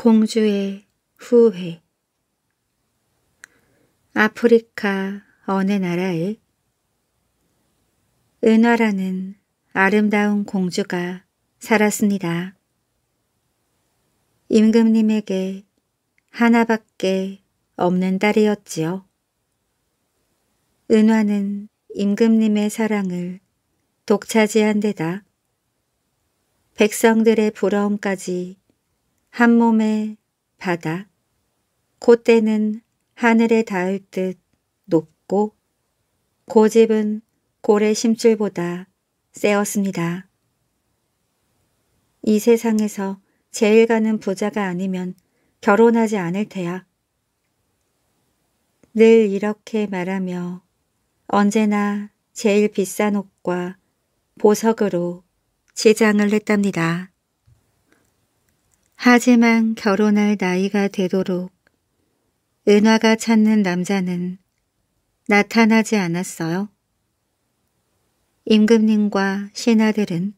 공주의 후회 아프리카 어느 나라에 은화라는 아름다운 공주가 살았습니다. 임금님에게 하나밖에 없는 딸이었지요. 은화는 임금님의 사랑을 독차지한 데다 백성들의 부러움까지 한 몸의 바다, 콧대는 하늘에 닿을 듯 높고 고집은 고래 심줄보다 세었습니다. 이 세상에서 제일 가는 부자가 아니면 결혼하지 않을 테야. 늘 이렇게 말하며 언제나 제일 비싼 옷과 보석으로 치장을 했답니다. 하지만 결혼할 나이가 되도록 은화가 찾는 남자는 나타나지 않았어요. 임금님과 신하들은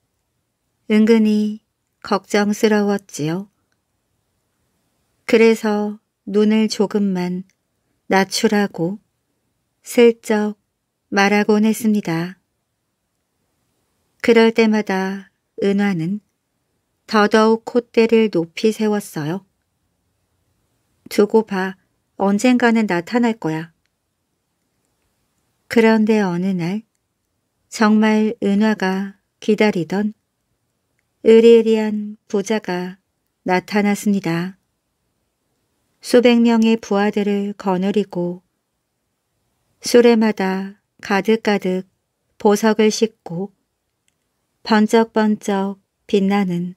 은근히 걱정스러웠지요. 그래서 눈을 조금만 낮추라고 슬쩍 말하곤 했습니다. 그럴 때마다 은화는 더더욱 콧대를 높이 세웠어요. 두고 봐. 언젠가는 나타날 거야. 그런데 어느 날 정말 은화가 기다리던 으리으리한 부자가 나타났습니다. 수백 명의 부하들을 거느리고 수레마다 가득가득 보석을 싣고 번쩍번쩍 빛나는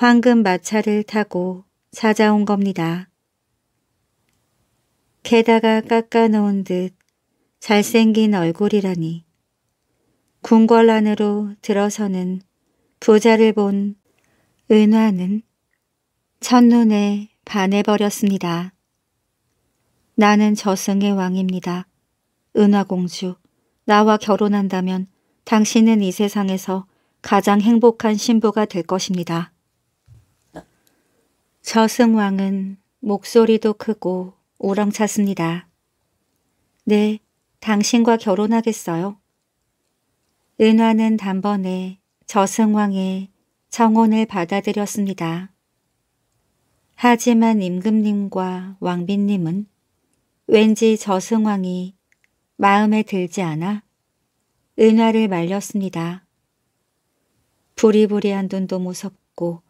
황금 마차를 타고 찾아온 겁니다. 게다가 깎아놓은 듯 잘생긴 얼굴이라니 궁궐 안으로 들어서는 부자를 본 은화는 첫눈에 반해버렸습니다. 나는 저승의 왕입니다. 은화공주, 나와 결혼한다면 당신은 이 세상에서 가장 행복한 신부가 될 것입니다. 저승왕은 목소리도 크고 우렁찼습니다. 네, 당신과 결혼하겠어요. 은화는 단번에 저승왕의 청혼을 받아들였습니다. 하지만 임금님과 왕비님은 왠지 저승왕이 마음에 들지 않아 은화를 말렸습니다. 부리부리한 눈도 무섭고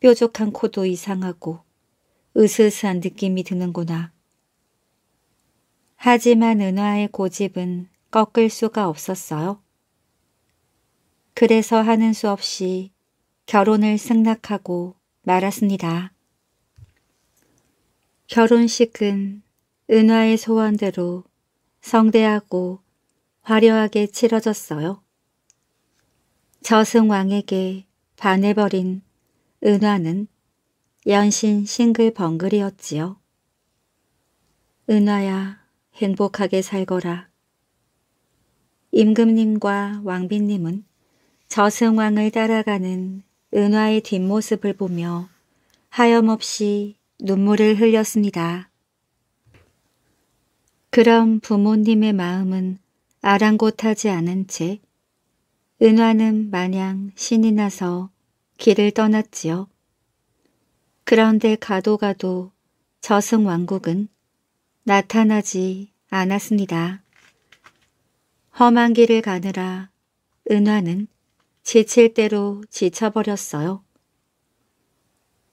뾰족한 코도 이상하고 으스스한 느낌이 드는구나. 하지만 은화의 고집은 꺾을 수가 없었어요. 그래서 하는 수 없이 결혼을 승낙하고 말았습니다. 결혼식은 은화의 소원대로 성대하고 화려하게 치러졌어요. 저승왕에게 반해버린 은화는 연신 싱글벙글이었지요. 은화야 행복하게 살거라. 임금님과 왕비님은 저승왕을 따라가는 은화의 뒷모습을 보며 하염없이 눈물을 흘렸습니다. 그럼 부모님의 마음은 아랑곳하지 않은 채 은화는 마냥 신이 나서 길을 떠났지요. 그런데 가도 가도 저승 왕국은 나타나지 않았습니다. 험한 길을 가느라 은화는 지칠 대로 지쳐버렸어요.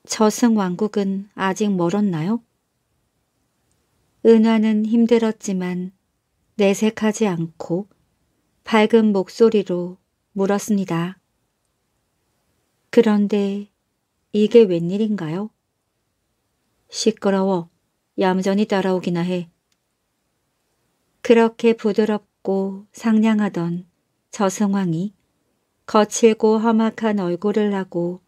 저승 왕국은 아직 멀었나요? 은화는 힘들었지만 내색하지 않고 밝은 목소리로 물었습니다. 그런데 이게 웬일인가요? 시끄러워 얌전히 따라오기나 해. 그렇게 부드럽고 상냥하던 저승왕이 거칠고 험악한 얼굴을 하고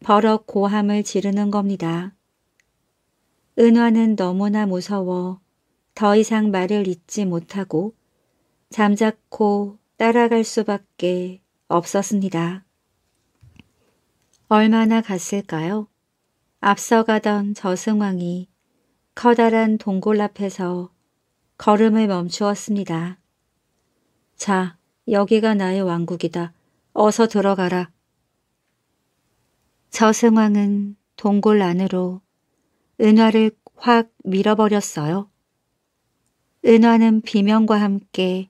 버럭 고함을 지르는 겁니다. 은화는 너무나 무서워 더 이상 말을 잇지 못하고 잠자코 따라갈 수밖에 없었습니다. 얼마나 갔을까요? 앞서가던 저승왕이 커다란 동굴 앞에서 걸음을 멈추었습니다. 자, 여기가 나의 왕국이다. 어서 들어가라. 저승왕은 동굴 안으로 은화를 확 밀어버렸어요. 은화는 비명과 함께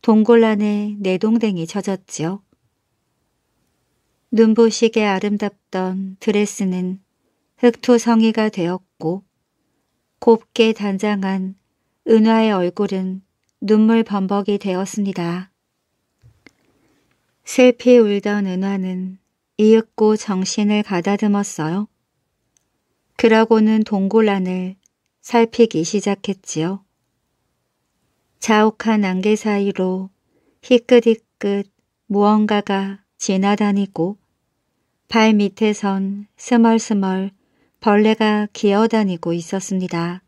동굴 안에 내동댕이 젖었지요. 눈부시게 아름답던 드레스는 흑투성이가 되었고 곱게 단장한 은화의 얼굴은 눈물 범벅이 되었습니다. 슬피 울던 은화는 이윽고 정신을 가다듬었어요. 그러고는 동굴 안을 살피기 시작했지요. 자욱한 안개 사이로 희끗희끗 무언가가 지나다니고 발 밑에선 스멀스멀 벌레가 기어다니고 있었습니다.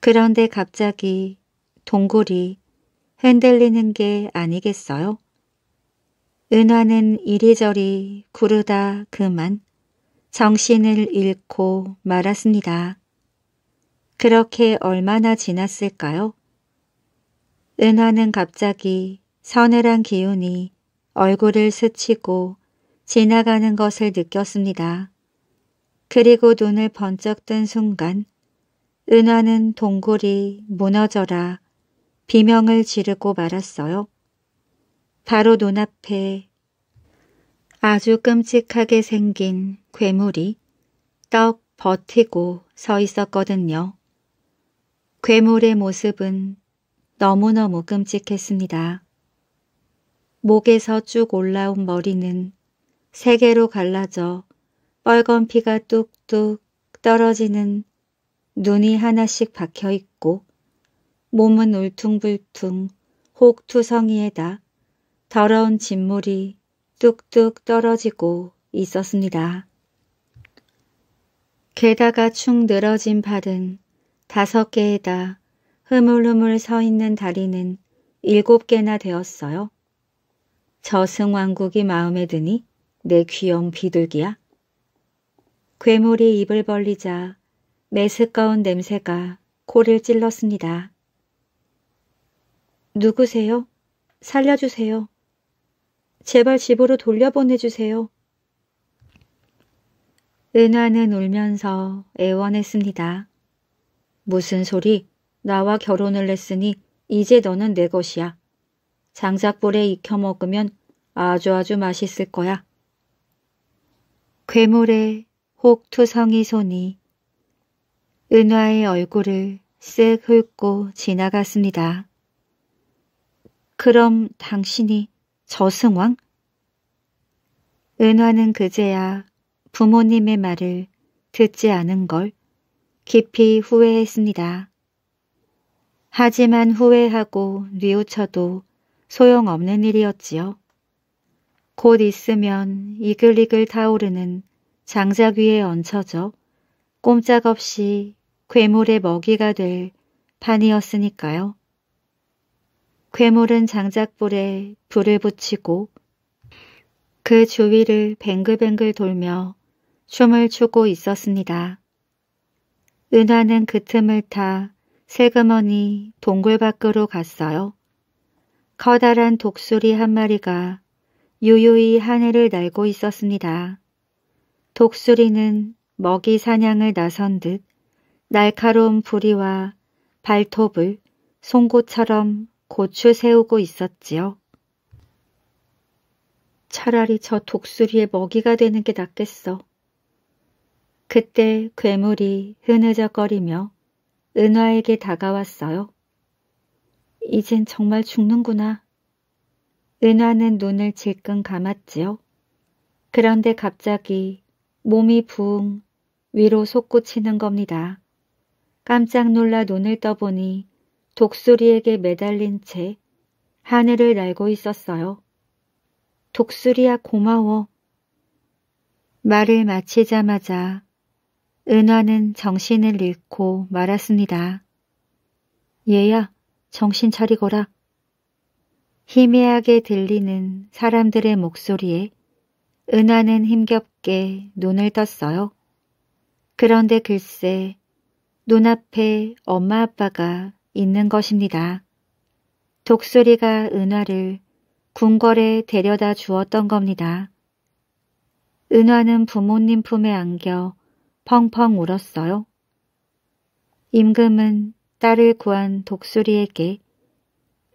그런데 갑자기 동굴이 흔들리는 게 아니겠어요? 은화는 이리저리 구르다 그만 정신을 잃고 말았습니다. 그렇게 얼마나 지났을까요? 은화는 갑자기 서늘한 기운이 얼굴을 스치고 지나가는 것을 느꼈습니다. 그리고 눈을 번쩍 뜬 순간 은화는 동굴이 무너져라 비명을 지르고 말았어요. 바로 눈앞에 아주 끔찍하게 생긴 괴물이 떡 버티고 서 있었거든요. 괴물의 모습은 너무너무 끔찍했습니다. 목에서 쭉 올라온 머리는 세 개로 갈라져 빨간 피가 뚝뚝 떨어지는 눈이 하나씩 박혀 있고 몸은 울퉁불퉁 혹투성이에다 더러운 진물이 뚝뚝 떨어지고 있었습니다. 게다가 축 늘어진 발은 다섯 개에다 흐물흐물 서 있는 다리는 일곱 개나 되었어요. 저승왕국이 마음에 드니 내귀염 비둘기야? 괴물이 입을 벌리자 매스꺼운 냄새가 코를 찔렀습니다. 누구세요? 살려주세요. 제발 집으로 돌려보내주세요. 은화는 울면서 애원했습니다. 무슨 소리? 나와 결혼을 했으니 이제 너는 내 것이야. 장작불에 익혀 먹으면 아주아주 아주 맛있을 거야. 괴물의 혹투성이 손이 은화의 얼굴을 쓱 훑고 지나갔습니다. 그럼 당신이 저승왕? 은화는 그제야 부모님의 말을 듣지 않은 걸 깊이 후회했습니다. 하지만 후회하고 뉘우쳐도 소용없는 일이었지요. 곧 있으면 이글이글 타오르는 장작 위에 얹혀져 꼼짝없이 괴물의 먹이가 될 판이었으니까요. 괴물은 장작불에 불을 붙이고 그 주위를 뱅글뱅글 돌며 춤을 추고 있었습니다. 은화는 그 틈을 타세그머니 동굴 밖으로 갔어요. 커다란 독수리 한 마리가 유유히 하늘을 날고 있었습니다. 독수리는 먹이 사냥을 나선 듯 날카로운 부리와 발톱을 송곳처럼 고추 세우고 있었지요. 차라리 저 독수리의 먹이가 되는 게 낫겠어. 그때 괴물이 흐느적거리며 은화에게 다가왔어요. 이젠 정말 죽는구나. 은화는 눈을 질끈 감았지요. 그런데 갑자기 몸이 붕 위로 솟구치는 겁니다. 깜짝 놀라 눈을 떠보니 독수리에게 매달린 채 하늘을 날고 있었어요. 독수리야 고마워. 말을 마치자마자 은화는 정신을 잃고 말았습니다. 얘야 정신 차리거라. 희미하게 들리는 사람들의 목소리에 은화는 힘겹게 눈을 떴어요. 그런데 글쎄 눈앞에 엄마 아빠가 있는 것입니다. 독수리가 은화를 궁궐에 데려다 주었던 겁니다. 은화는 부모님 품에 안겨 펑펑 울었어요. 임금은 딸을 구한 독수리에게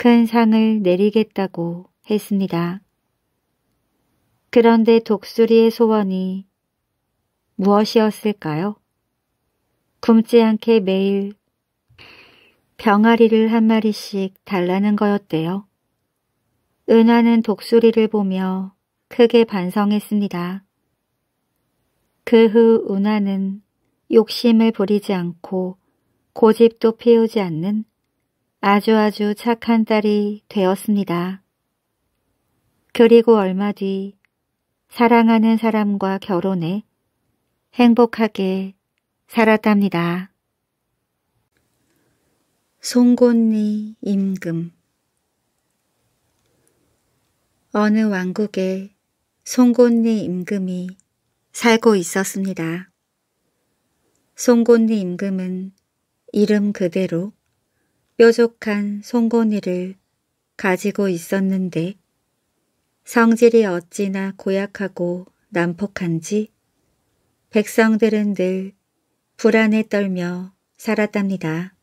큰 상을 내리겠다고 했습니다. 그런데 독수리의 소원이 무엇이었을까요? 굶지 않게 매일 병아리를 한 마리씩 달라는 거였대요. 은하는 독수리를 보며 크게 반성했습니다. 그 후은하는 욕심을 부리지 않고 고집도 피우지 않는 아주 아주 착한 딸이 되었습니다. 그리고 얼마 뒤 사랑하는 사람과 결혼해 행복하게 살았답니다. 송곳니 임금 어느 왕국에 송곳니 임금이 살고 있었습니다. 송곳니 임금은 이름 그대로 뾰족한 송곳니를 가지고 있었는데 성질이 어찌나 고약하고 난폭한지 백성들은 늘 불안에 떨며 살았답니다.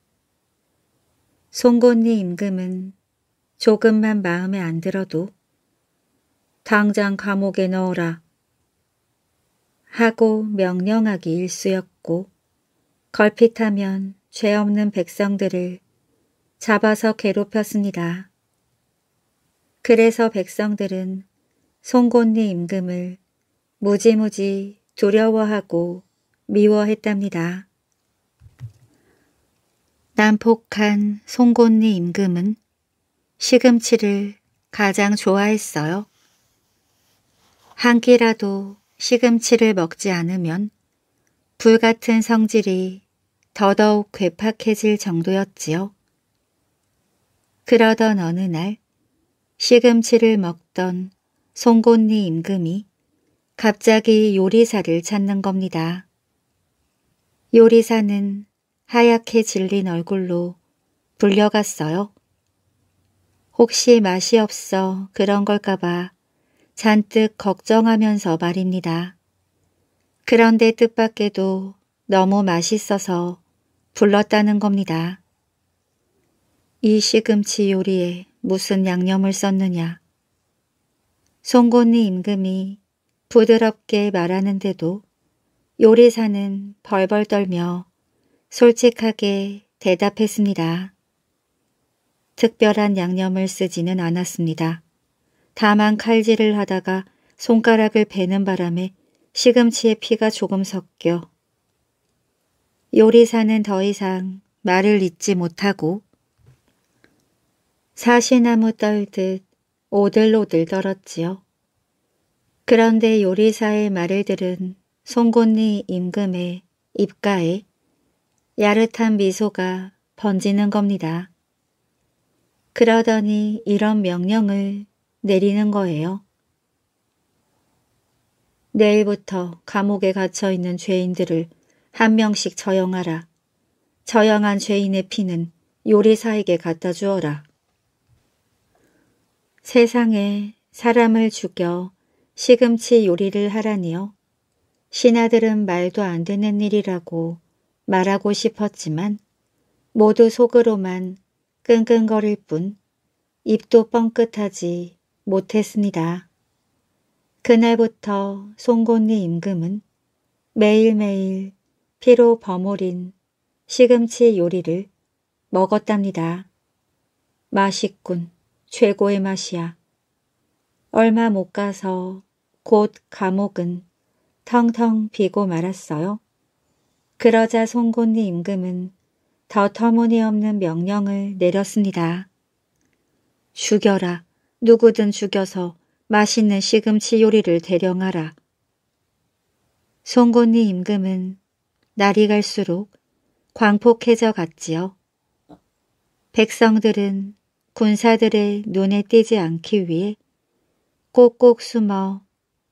송곳니 임금은 조금만 마음에 안 들어도 당장 감옥에 넣어라 하고 명령하기 일쑤였고 걸핏하면 죄 없는 백성들을 잡아서 괴롭혔습니다. 그래서 백성들은 송곳니 임금을 무지무지 두려워하고 미워했답니다. 난폭한 송곳니 임금은 시금치를 가장 좋아했어요. 한 끼라도 시금치를 먹지 않으면 불같은 성질이 더더욱 괴팍해질 정도였지요. 그러던 어느 날 시금치를 먹던 송곳니 임금이 갑자기 요리사를 찾는 겁니다. 요리사는 하얗게 질린 얼굴로 불려갔어요. 혹시 맛이 없어 그런 걸까봐 잔뜩 걱정하면서 말입니다. 그런데 뜻밖에도 너무 맛있어서 불렀다는 겁니다. 이 시금치 요리에 무슨 양념을 썼느냐. 송곳니 임금이 부드럽게 말하는데도 요리사는 벌벌 떨며 솔직하게 대답했습니다. 특별한 양념을 쓰지는 않았습니다. 다만 칼질을 하다가 손가락을 베는 바람에 시금치에 피가 조금 섞여 요리사는 더 이상 말을 잇지 못하고 사시나무 떨듯 오들오들 떨었지요. 그런데 요리사의 말을 들은 송곳니 임금의 입가에 야릇한 미소가 번지는 겁니다. 그러더니 이런 명령을 내리는 거예요. 내일부터 감옥에 갇혀 있는 죄인들을 한 명씩 처형하라. 처형한 죄인의 피는 요리사에게 갖다 주어라. 세상에 사람을 죽여 시금치 요리를 하라니요. 신하들은 말도 안 되는 일이라고 말하고 싶었지만 모두 속으로만 끙끙거릴 뿐 입도 뻥끗하지 못했습니다. 그날부터 송곳니 임금은 매일매일 피로 버무린 시금치 요리를 먹었답니다. 맛있군. 최고의 맛이야. 얼마 못 가서 곧 감옥은 텅텅 비고 말았어요. 그러자 송곳니 임금은 더 터무니없는 명령을 내렸습니다. 죽여라. 누구든 죽여서 맛있는 시금치 요리를 대령하라. 송곳니 임금은 날이 갈수록 광폭해져 갔지요. 백성들은 군사들의 눈에 띄지 않기 위해 꼭꼭 숨어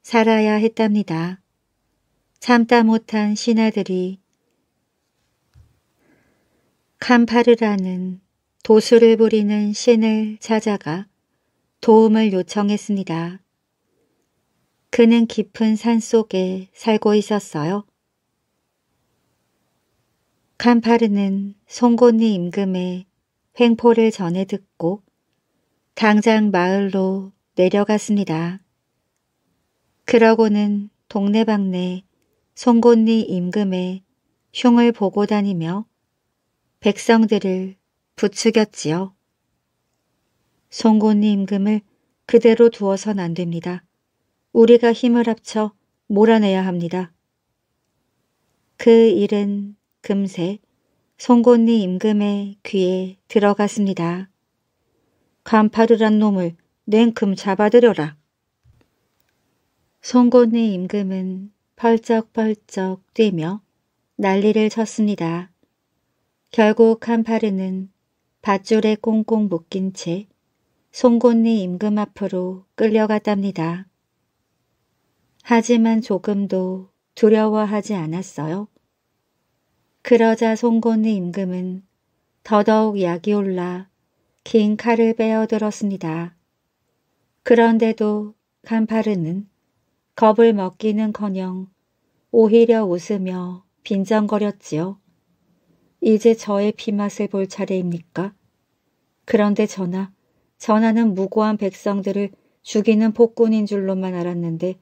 살아야 했답니다. 참다 못한 신하들이 캄파르라는 도수를 부리는 신을 찾아가 도움을 요청했습니다. 그는 깊은 산 속에 살고 있었어요. 캄파르는 송곳니 임금의 횡포를 전해 듣고 당장 마을로 내려갔습니다. 그러고는 동네방네 송곳니 임금의 흉을 보고 다니며 백성들을 부추겼지요. 송곳니 임금을 그대로 두어선 안 됩니다. 우리가 힘을 합쳐 몰아내야 합니다. 그 일은 금세 송곳니 임금의 귀에 들어갔습니다. 간파르란 놈을 냉큼 잡아들여라. 송곳니 임금은 펄쩍펄쩍 뛰며 난리를 쳤습니다. 결국 간파르는 밧줄에 꽁꽁 묶인 채 송곳니 임금 앞으로 끌려갔답니다. 하지만 조금도 두려워하지 않았어요. 그러자 송곳니 임금은 더더욱 약이 올라 긴 칼을 빼어들었습니다. 그런데도 간파르는 겁을 먹기는커녕 오히려 웃으며 빈정거렸지요. 이제 저의 피맛을 볼 차례입니까? 그런데 전하, 전하는 무고한 백성들을 죽이는 폭군인 줄로만 알았는데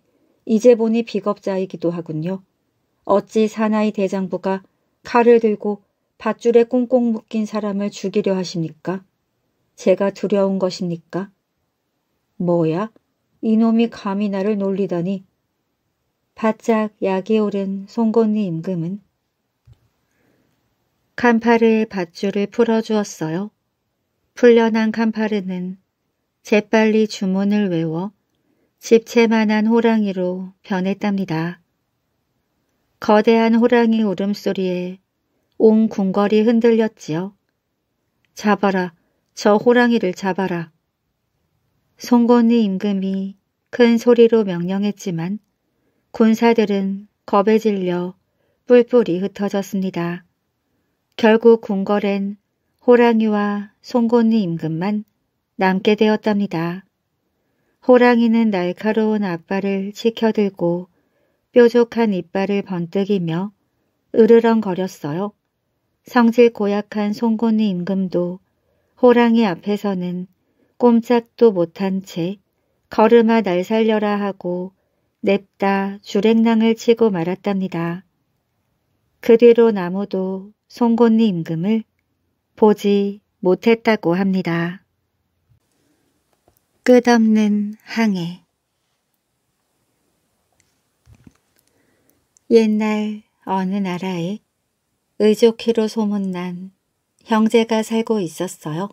이제 보니 비겁자이기도 하군요. 어찌 사나이 대장부가 칼을 들고 밧줄에 꽁꽁 묶인 사람을 죽이려 하십니까? 제가 두려운 것입니까? 뭐야? 이놈이 감히 나를 놀리다니. 바짝 약이 오른 송곳니 임금은 칸파르의 밧줄을 풀어주었어요. 풀려난 칸파르는 재빨리 주문을 외워 집채만한 호랑이로 변했답니다. 거대한 호랑이 울음소리에 온 궁궐이 흔들렸지요. 잡아라, 저 호랑이를 잡아라. 송곳니 임금이 큰 소리로 명령했지만 군사들은 겁에 질려 뿔뿔이 흩어졌습니다. 결국 궁궐엔 호랑이와 송곳니 임금만 남게 되었답니다. 호랑이는 날카로운 앞발을 치켜들고 뾰족한 이빨을 번뜩이며 으르렁거렸어요. 성질 고약한 송곳니 임금도 호랑이 앞에서는 꼼짝도 못한 채 걸음아 날 살려라 하고 냅다 주랭낭을 치고 말았답니다. 그 뒤로 나무도 송곳니 임금을 보지 못했다고 합니다. 끝없는 항해 옛날 어느 나라에 의족키로 소문난 형제가 살고 있었어요.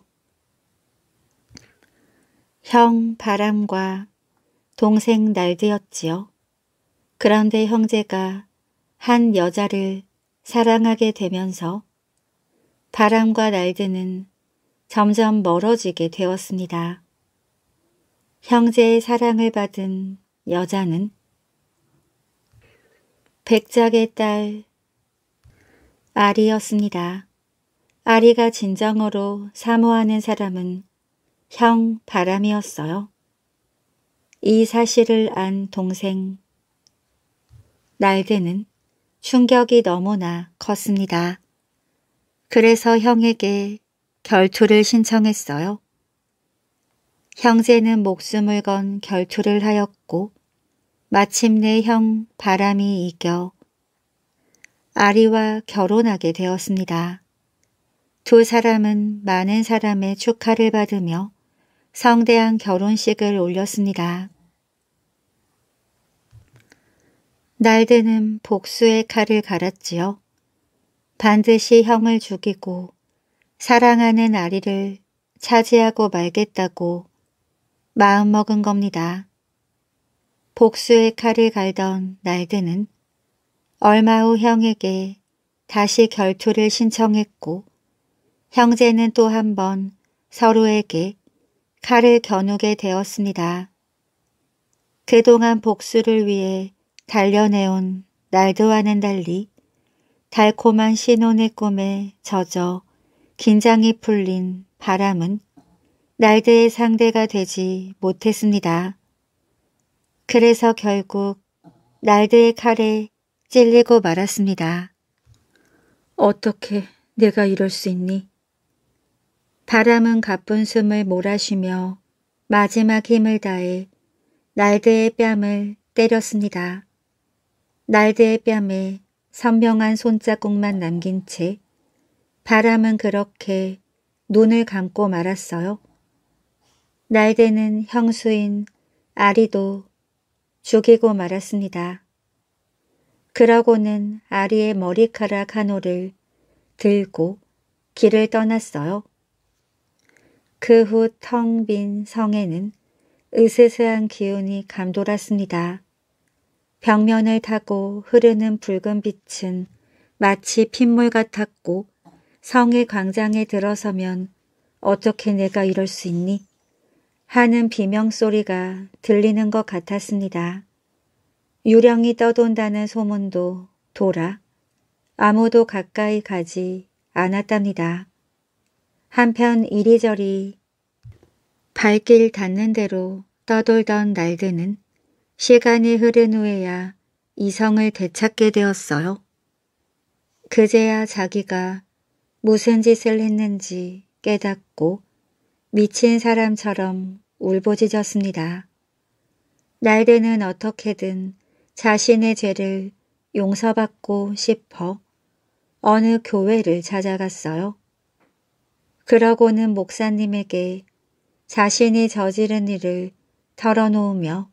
형 바람과 동생 날드였지요 그런데 형제가 한 여자를 사랑하게 되면서 바람과 날드는 점점 멀어지게 되었습니다. 형제의 사랑을 받은 여자는 백작의 딸 아리였습니다. 아리가 진정으로 사모하는 사람은 형 바람이었어요. 이 사실을 안 동생 날개는 충격이 너무나 컸습니다. 그래서 형에게 결투를 신청했어요. 형제는 목숨을 건 결투를 하였고 마침내 형 바람이 이겨 아리와 결혼하게 되었습니다. 두 사람은 많은 사람의 축하를 받으며 성대한 결혼식을 올렸습니다. 날드는 복수의 칼을 갈았지요. 반드시 형을 죽이고 사랑하는 아리를 차지하고 말겠다고 마음먹은 겁니다. 복수의 칼을 갈던 날드는 얼마 후 형에게 다시 결투를 신청했고 형제는 또 한 번 서로에게 칼을 겨누게 되었습니다. 그동안 복수를 위해 달려내온 날드와는 달리 달콤한 신혼의 꿈에 젖어 긴장이 풀린 바람은 날드의 상대가 되지 못했습니다. 그래서 결국 날드의 칼에 찔리고 말았습니다. 어떻게 내가 이럴 수 있니? 바람은 가쁜 숨을 몰아쉬며 마지막 힘을 다해 날드의 뺨을 때렸습니다. 날드의 뺨에 선명한 손자국만 남긴 채 바람은 그렇게 눈을 감고 말았어요. 날대는 형수인 아리도 죽이고 말았습니다. 그러고는 아리의 머리카락 한 올을 들고 길을 떠났어요. 그 후 텅 빈 성에는 으스스한 기운이 감돌았습니다. 벽면을 타고 흐르는 붉은 빛은 마치 핏물 같았고 성의 광장에 들어서면 어떻게 내가 이럴 수 있니? 하는 비명소리가 들리는 것 같았습니다. 유령이 떠돈다는 소문도 돌아 아무도 가까이 가지 않았답니다. 한편 이리저리 발길 닿는 대로 떠돌던 날들은 시간이 흐른 후에야 이성을 되찾게 되었어요. 그제야 자기가 무슨 짓을 했는지 깨닫고 미친 사람처럼 울부짖었습니다. 날드는 어떻게든 자신의 죄를 용서받고 싶어 어느 교회를 찾아갔어요. 그러고는 목사님에게 자신이 저지른 일을 털어놓으며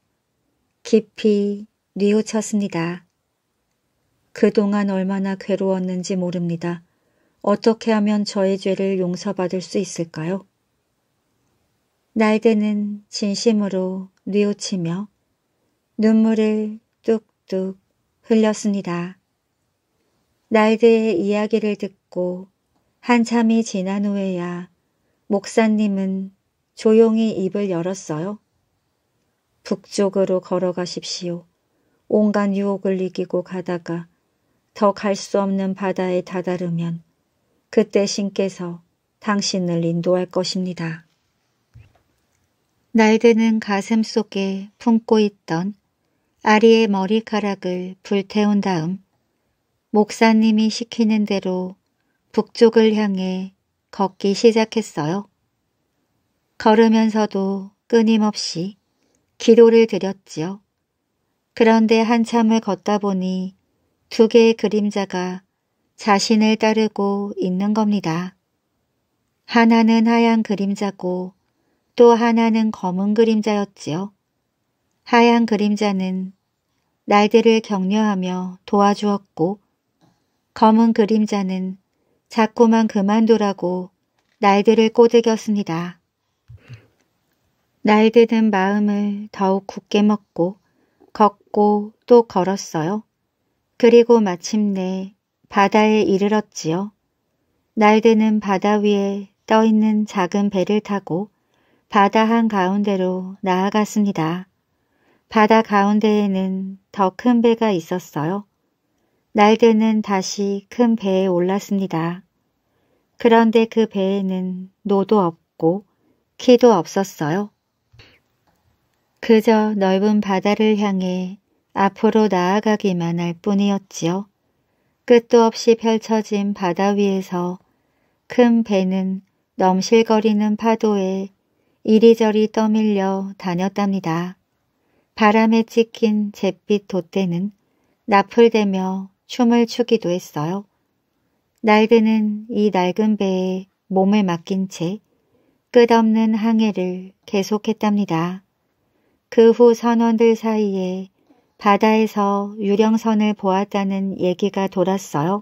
깊이 뉘우쳤습니다. 그동안 얼마나 괴로웠는지 모릅니다. 어떻게 하면 저의 죄를 용서받을 수 있을까요? 날개는 진심으로 뉘우치며 눈물을 뚝뚝 흘렸습니다. 날개의 이야기를 듣고 한참이 지난 후에야 목사님은 조용히 입을 열었어요. 북쪽으로 걸어가십시오. 온갖 유혹을 이기고 가다가 더 갈 수 없는 바다에 다다르면 그때 신께서 당신을 인도할 것입니다. 날드는 가슴 속에 품고 있던 아리의 머리카락을 불태운 다음 목사님이 시키는 대로 북쪽을 향해 걷기 시작했어요. 걸으면서도 끊임없이 기도를 드렸지요. 그런데 한참을 걷다 보니 두 개의 그림자가 자신을 따르고 있는 겁니다. 하나는 하얀 그림자고 또 하나는 검은 그림자였지요. 하얀 그림자는 날들을 격려하며 도와주었고 검은 그림자는 자꾸만 그만두라고 날들을 꼬드겼습니다. 날들은 마음을 더욱 굳게 먹고 걷고 또 걸었어요. 그리고 마침내 바다에 이르렀지요. 날들은 바다 위에 떠있는 작은 배를 타고 바다 한가운데로 나아갔습니다. 바다 가운데에는 더 큰 배가 있었어요. 날개는 다시 큰 배에 올랐습니다. 그런데 그 배에는 노도 없고 키도 없었어요. 그저 넓은 바다를 향해 앞으로 나아가기만 할 뿐이었지요. 끝도 없이 펼쳐진 바다 위에서 큰 배는 넘실거리는 파도에 이리저리 떠밀려 다녔답니다. 바람에 찍힌 잿빛 돛대는 나풀대며 춤을 추기도 했어요. 날드는 이 낡은 배에 몸을 맡긴 채 끝없는 항해를 계속했답니다. 그 후 선원들 사이에 바다에서 유령선을 보았다는 얘기가 돌았어요.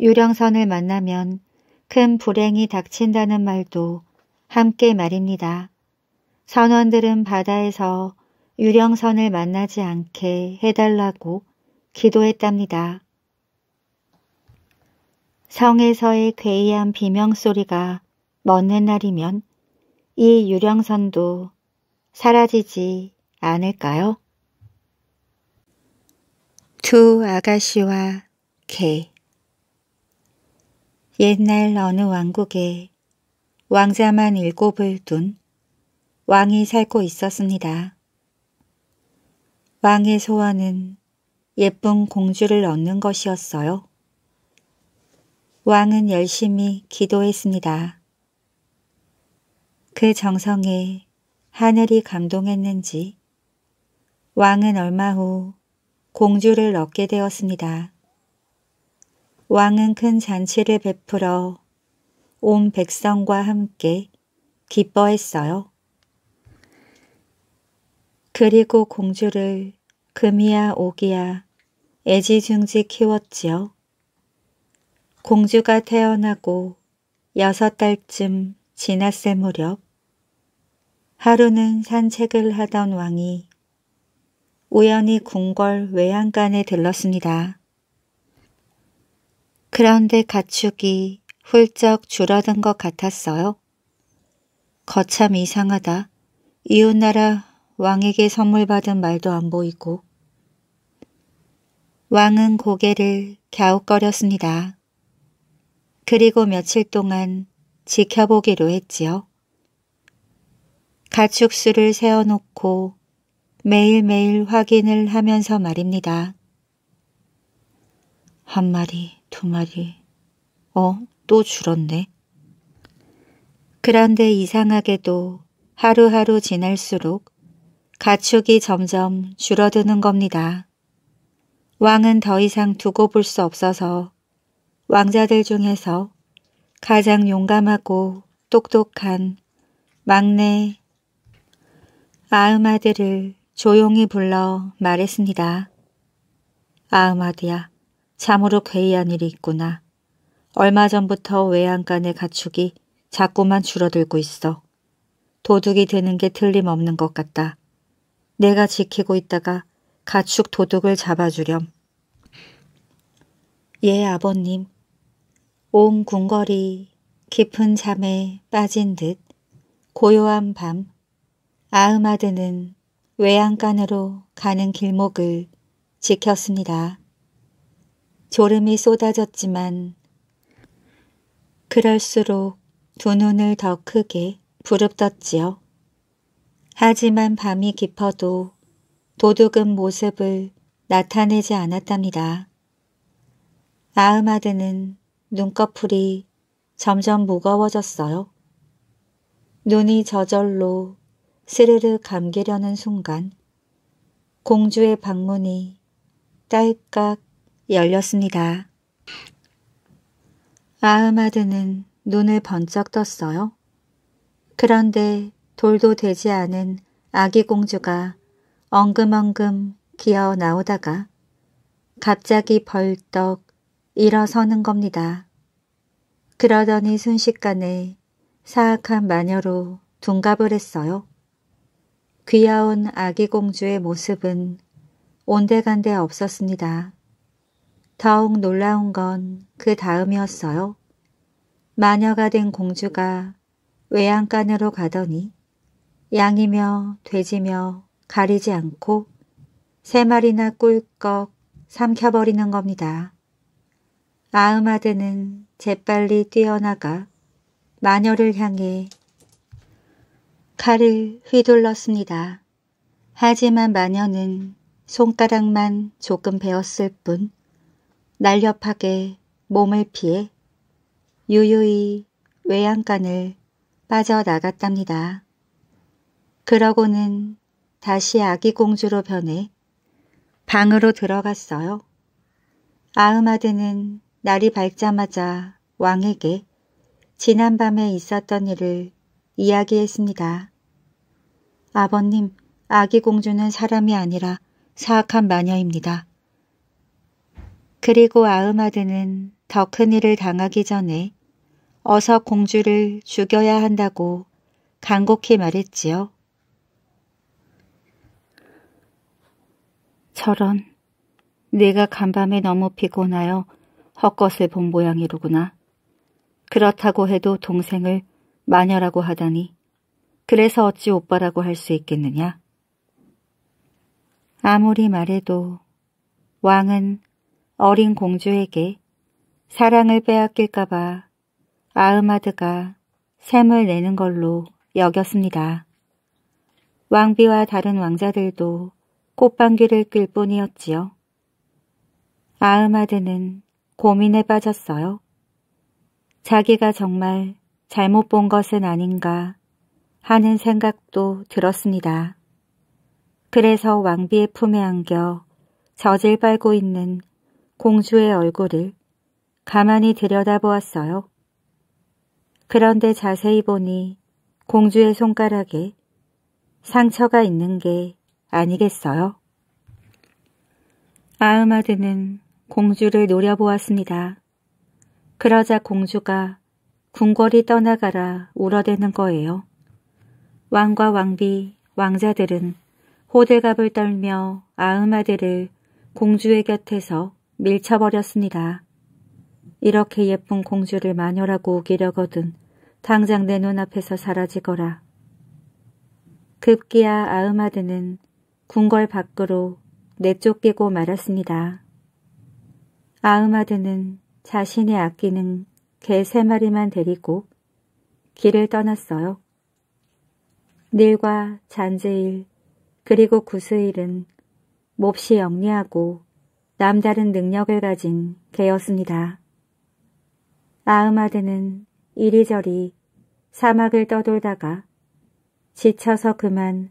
유령선을 만나면 큰 불행이 닥친다는 말도 함께 말입니다. 선원들은 바다에서 유령선을 만나지 않게 해달라고 기도했답니다. 성에서의 괴이한 비명소리가 멎는 날이면 이 유령선도 사라지지 않을까요? 두 아가씨와 개 옛날 어느 왕국에 왕자만 일곱을 둔 왕이 살고 있었습니다. 왕의 소원은 예쁜 공주를 얻는 것이었어요. 왕은 열심히 기도했습니다. 그 정성에 하늘이 감동했는지 왕은 얼마 후 공주를 얻게 되었습니다. 왕은 큰 잔치를 베풀어 온 백성과 함께 기뻐했어요. 그리고 공주를 금이야 오기야 애지중지 키웠지요. 공주가 태어나고 여섯 달쯤 지났을 무렵 하루는 산책을 하던 왕이 우연히 궁궐 외양간에 들렀습니다. 그런데 가축이 훌쩍 줄어든 것 같았어요. 거참 이상하다. 이웃나라 왕에게 선물 받은 말도 안 보이고. 왕은 고개를 갸웃거렸습니다. 그리고 며칠 동안 지켜보기로 했지요. 가축수를 세워놓고 매일매일 확인을 하면서 말입니다. 한 마리, 두 마리, 어? 또 줄었네. 그런데 이상하게도 하루하루 지날수록 가축이 점점 줄어드는 겁니다. 왕은 더 이상 두고 볼 수 없어서 왕자들 중에서 가장 용감하고 똑똑한 막내 아음아들을 조용히 불러 말했습니다. 아음아드야, 참으로 괴이한 일이 있구나. 얼마 전부터 외양간의 가축이 자꾸만 줄어들고 있어. 도둑이 되는 게 틀림없는 것 같다. 내가 지키고 있다가 가축 도둑을 잡아주렴. 예, 아버님. 온 궁궐이 깊은 잠에 빠진 듯 고요한 밤 아흐마드는 외양간으로 가는 길목을 지켰습니다. 졸음이 쏟아졌지만 그럴수록 두 눈을 더 크게 부릅떴지요. 하지만 밤이 깊어도 도둑은 모습을 나타내지 않았답니다. 아흐마드는 눈꺼풀이 점점 무거워졌어요. 눈이 저절로 스르르 감기려는 순간 공주의 방문이 딸깍 열렸습니다. 아흐마드는 눈을 번쩍 떴어요. 그런데 돌도 되지 않은 아기 공주가 엉금엉금 기어 나오다가 갑자기 벌떡 일어서는 겁니다. 그러더니 순식간에 사악한 마녀로 둔갑을 했어요. 귀여운 아기 공주의 모습은 온데간데 없었습니다. 더욱 놀라운 건 그 다음이었어요. 마녀가 된 공주가 외양간으로 가더니 양이며 돼지며 가리지 않고 세 마리나 꿀꺽 삼켜버리는 겁니다. 아흐마드는 재빨리 뛰어나가 마녀를 향해 칼을 휘둘렀습니다. 하지만 마녀는 손가락만 조금 베었을 뿐 날렵하게 몸을 피해 유유히 외양간을 빠져나갔답니다. 그러고는 다시 아기 공주로 변해 방으로 들어갔어요. 아흐마드는 날이 밝자마자 왕에게 지난밤에 있었던 일을 이야기했습니다. 아버님, 아기 공주는 사람이 아니라 사악한 마녀입니다. 그리고 아흐마드는 더 큰 일을 당하기 전에 어서 공주를 죽여야 한다고 간곡히 말했지요. 저런, 내가 간밤에 너무 피곤하여 헛것을 본 모양이로구나. 그렇다고 해도 동생을 마녀라고 하다니 그래서 어찌 오빠라고 할 수 있겠느냐? 아무리 말해도 왕은 어린 공주에게 사랑을 빼앗길까봐 아흐마드가 샘을 내는 걸로 여겼습니다. 왕비와 다른 왕자들도 꽃방귀를 낄 뿐이었지요. 아흐마드는 고민에 빠졌어요. 자기가 정말 잘못 본 것은 아닌가 하는 생각도 들었습니다. 그래서 왕비의 품에 안겨 젖을 빨고 있는 공주의 얼굴을 가만히 들여다보았어요. 그런데 자세히 보니 공주의 손가락에 상처가 있는 게 아니겠어요? 아흐마드는 공주를 노려보았습니다. 그러자 공주가 궁궐이 떠나가라 울어대는 거예요. 왕과 왕비, 왕자들은 호들갑을 떨며 아흐마드를 공주의 곁에서 밀쳐버렸습니다. 이렇게 예쁜 공주를 마녀라고 우기려거든 당장 내 눈앞에서 사라지거라. 급기야 아흐마드는 궁궐 밖으로 내쫓기고 말았습니다. 아흐마드는 자신의 아끼는 개 세 마리만 데리고 길을 떠났어요. 닐과 잔제일 그리고 구스일은 몹시 영리하고 남다른 능력을 가진 개였습니다. 아흐마드는 이리저리 사막을 떠돌다가 지쳐서 그만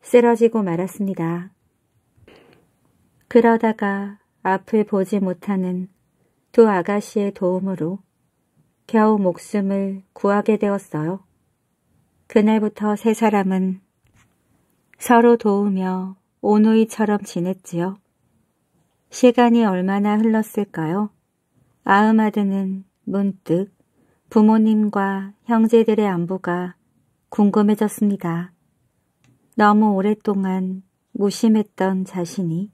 쓰러지고 말았습니다. 그러다가 앞을 보지 못하는 두 아가씨의 도움으로 겨우 목숨을 구하게 되었어요. 그날부터 세 사람은 서로 도우며 오누이처럼 지냈지요. 시간이 얼마나 흘렀을까요? 아흐마드는 문득 부모님과 형제들의 안부가 궁금해졌습니다. 너무 오랫동안 무심했던 자신이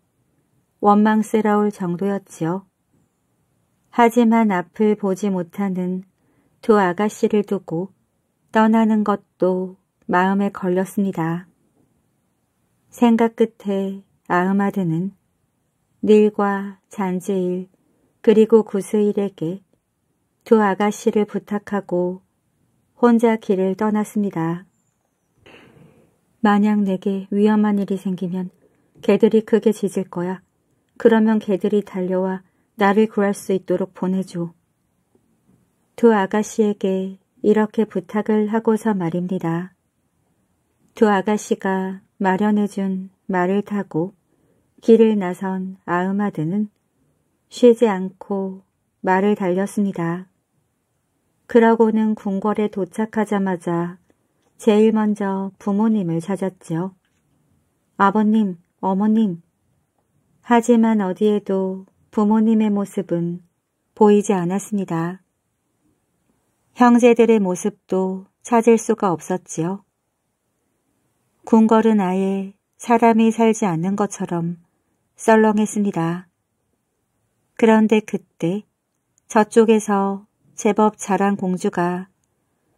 원망스러울 정도였지요. 하지만 앞을 보지 못하는 두 아가씨를 두고 떠나는 것도 마음에 걸렸습니다. 생각 끝에 아흐마드는 닐과 잔즈일 그리고 구스일에게 두 아가씨를 부탁하고 혼자 길을 떠났습니다. 만약 내게 위험한 일이 생기면 개들이 크게 짖을 거야. 그러면 개들이 달려와 나를 구할 수 있도록 보내줘. 두 아가씨에게 이렇게 부탁을 하고서 말입니다. 두 아가씨가 마련해준 말을 타고 길을 나선 아흐마드는 쉬지 않고 말을 달렸습니다. 그러고는 궁궐에 도착하자마자 제일 먼저 부모님을 찾았지요. 아버님, 어머님. 하지만 어디에도 부모님의 모습은 보이지 않았습니다. 형제들의 모습도 찾을 수가 없었지요. 궁궐은 아예 사람이 살지 않는 것처럼 썰렁했습니다. 그런데 그때 저쪽에서 제법 자란 공주가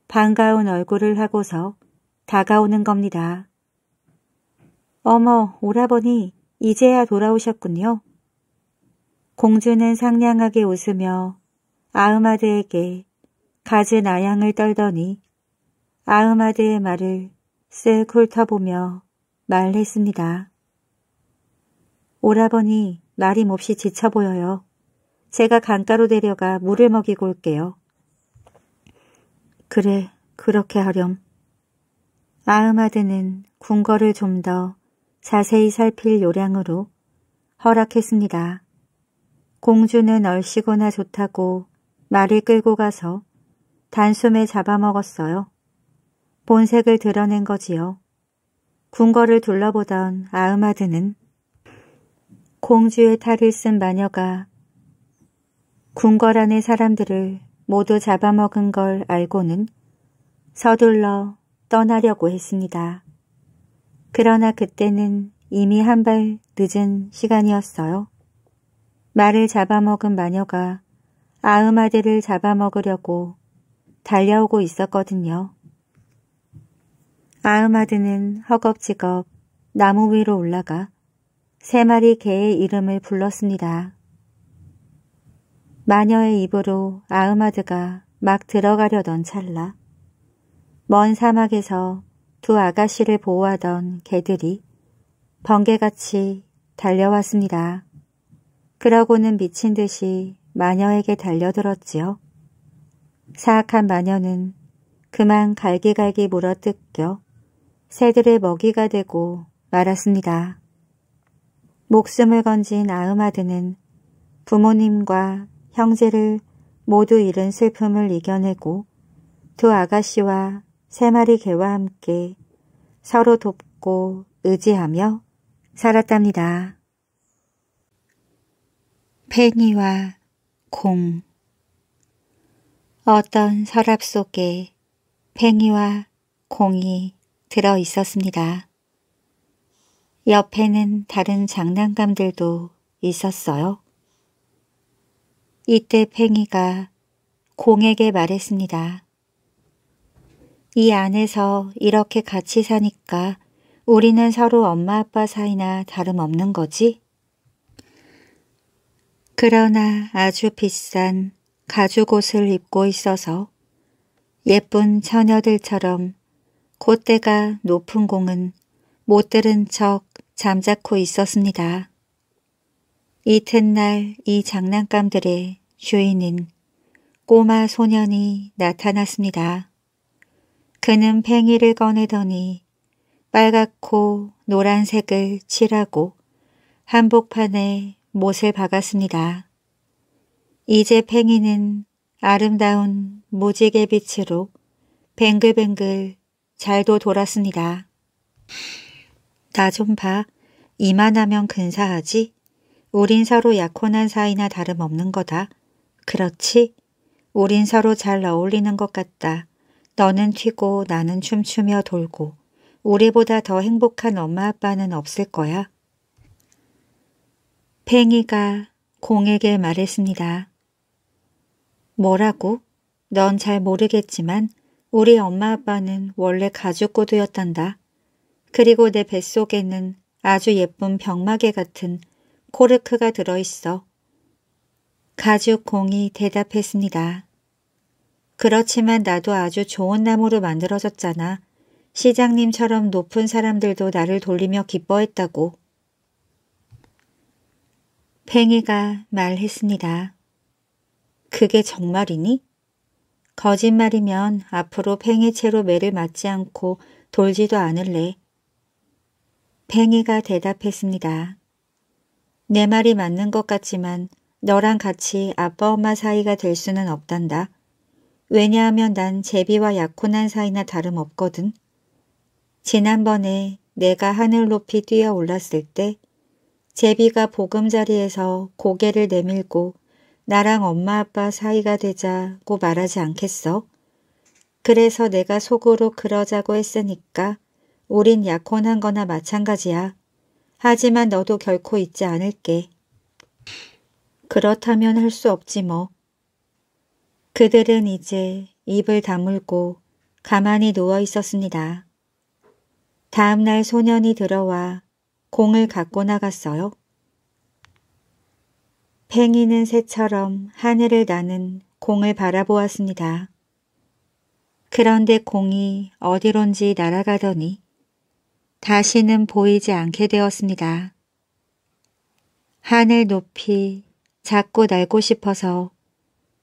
반가운 얼굴을 하고서 다가오는 겁니다. 어머, 오라버니, 이제야 돌아오셨군요. 공주는 상냥하게 웃으며 아흐마드에게 가진 아양을 떨더니 아흐마드의 말을 쓱 훑어보며 말했습니다. 오라버니 말이 몹시 지쳐 보여요. 제가 강가로 데려가 물을 먹이고 올게요. 그래, 그렇게 하렴. 아흐마드는 궁궐을 좀 더 자세히 살필 요량으로 허락했습니다. 공주는 얼씨구나 좋다고 말을 끌고 가서 단숨에 잡아먹었어요. 본색을 드러낸 거지요. 궁궐을 둘러보던 아흐마드는 공주의 탈을 쓴 마녀가 궁궐 안의 사람들을 모두 잡아먹은 걸 알고는 서둘러 떠나려고 했습니다. 그러나 그때는 이미 한 발 늦은 시간이었어요. 말을 잡아먹은 마녀가 아음아들을 잡아먹으려고 달려오고 있었거든요. 아음아드는 허겁지겁 나무 위로 올라가 세 마리 개의 이름을 불렀습니다. 마녀의 입으로 아흐마드가 막 들어가려던 찰나 먼 사막에서 두 아가씨를 보호하던 개들이 번개같이 달려왔습니다. 그러고는 미친 듯이 마녀에게 달려들었지요. 사악한 마녀는 그만 갈기갈기 물어뜯겨 새들의 먹이가 되고 말았습니다. 목숨을 건진 아흐마드는 부모님과 형제를 모두 잃은 슬픔을 이겨내고 두 아가씨와 세 마리 개와 함께 서로 돕고 의지하며 살았답니다. 팽이와공 어떤 서랍 속에 팽이와 공이 들어 있었습니다. 옆에는 다른 장난감들도 있었어요. 이때 팽이가 공에게 말했습니다. 이 안에서 이렇게 같이 사니까 우리는 서로 엄마 아빠 사이나 다름없는 거지? 그러나 아주 비싼 가죽 옷을 입고 있어서 예쁜 처녀들처럼 콧대가 높은 공은 못 들은 척 잠자코 있었습니다. 이튿날 이 장난감들의 주인은 꼬마 소년이 나타났습니다. 그는 팽이를 꺼내더니 빨갛고 노란색을 칠하고 한복판에 못을 박았습니다. 이제 팽이는 아름다운 무지개 빛으로 뱅글뱅글 잘도 돌았습니다. 나좀 봐. 이만하면 근사하지? 우린 서로 약혼한 사이나 다름없는 거다. 그렇지? 우린 서로 잘 어울리는 것 같다. 너는 튀고 나는 춤추며 돌고 우리보다 더 행복한 엄마 아빠는 없을 거야. 팽이가 공에게 말했습니다. 뭐라고? 넌 잘 모르겠지만 우리 엄마 아빠는 원래 가죽고도였단다. 그리고 내 뱃속에는 아주 예쁜 병마개 같은 코르크가 들어있어. 가죽공이 대답했습니다. 그렇지만 나도 아주 좋은 나무로 만들어졌잖아. 시장님처럼 높은 사람들도 나를 돌리며 기뻐했다고. 팽이가 말했습니다. 그게 정말이니? 거짓말이면 앞으로 팽이채로 매를 맞지 않고 돌지도 않을래. 팽이가 대답했습니다. 내 말이 맞는 것 같지만 너랑 같이 아빠 엄마 사이가 될 수는 없단다. 왜냐하면 난 제비와 약혼한 사이나 다름없거든. 지난번에 내가 하늘 높이 뛰어올랐을 때 제비가 보금자리에서 고개를 내밀고 나랑 엄마 아빠 사이가 되자고 말하지 않겠어? 그래서 내가 속으로 그러자고 했으니까 우린 약혼한 거나 마찬가지야. 하지만 너도 결코 잊지 않을게. 그렇다면 할 수 없지 뭐. 그들은 이제 입을 다물고 가만히 누워 있었습니다. 다음 날 소년이 들어와 공을 갖고 나갔어요. 팽이는 새처럼 하늘을 나는 공을 바라보았습니다. 그런데 공이 어디론지 날아가더니 다시는 보이지 않게 되었습니다. 하늘 높이 작고 날고 싶어서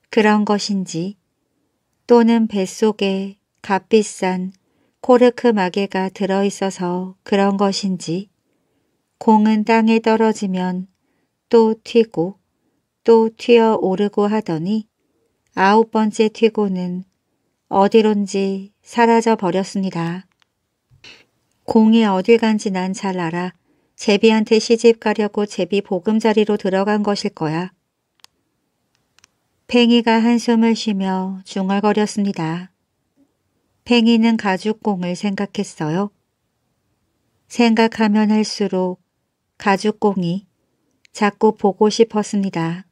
그런 것인지 또는 뱃속에 값비싼 코르크 마개가 들어있어서 그런 것인지 공은 땅에 떨어지면 또 튀고 또 튀어 오르고 하더니 아홉 번째 튀고는 어디론지 사라져 버렸습니다. 공이 어딜 간지 난 잘 알아. 제비한테 시집 가려고 제비 보금자리로 들어간 것일 거야. 팽이가 한숨을 쉬며 중얼거렸습니다. 팽이는 가죽공을 생각했어요. 생각하면 할수록 가죽공이 자꾸 보고 싶었습니다.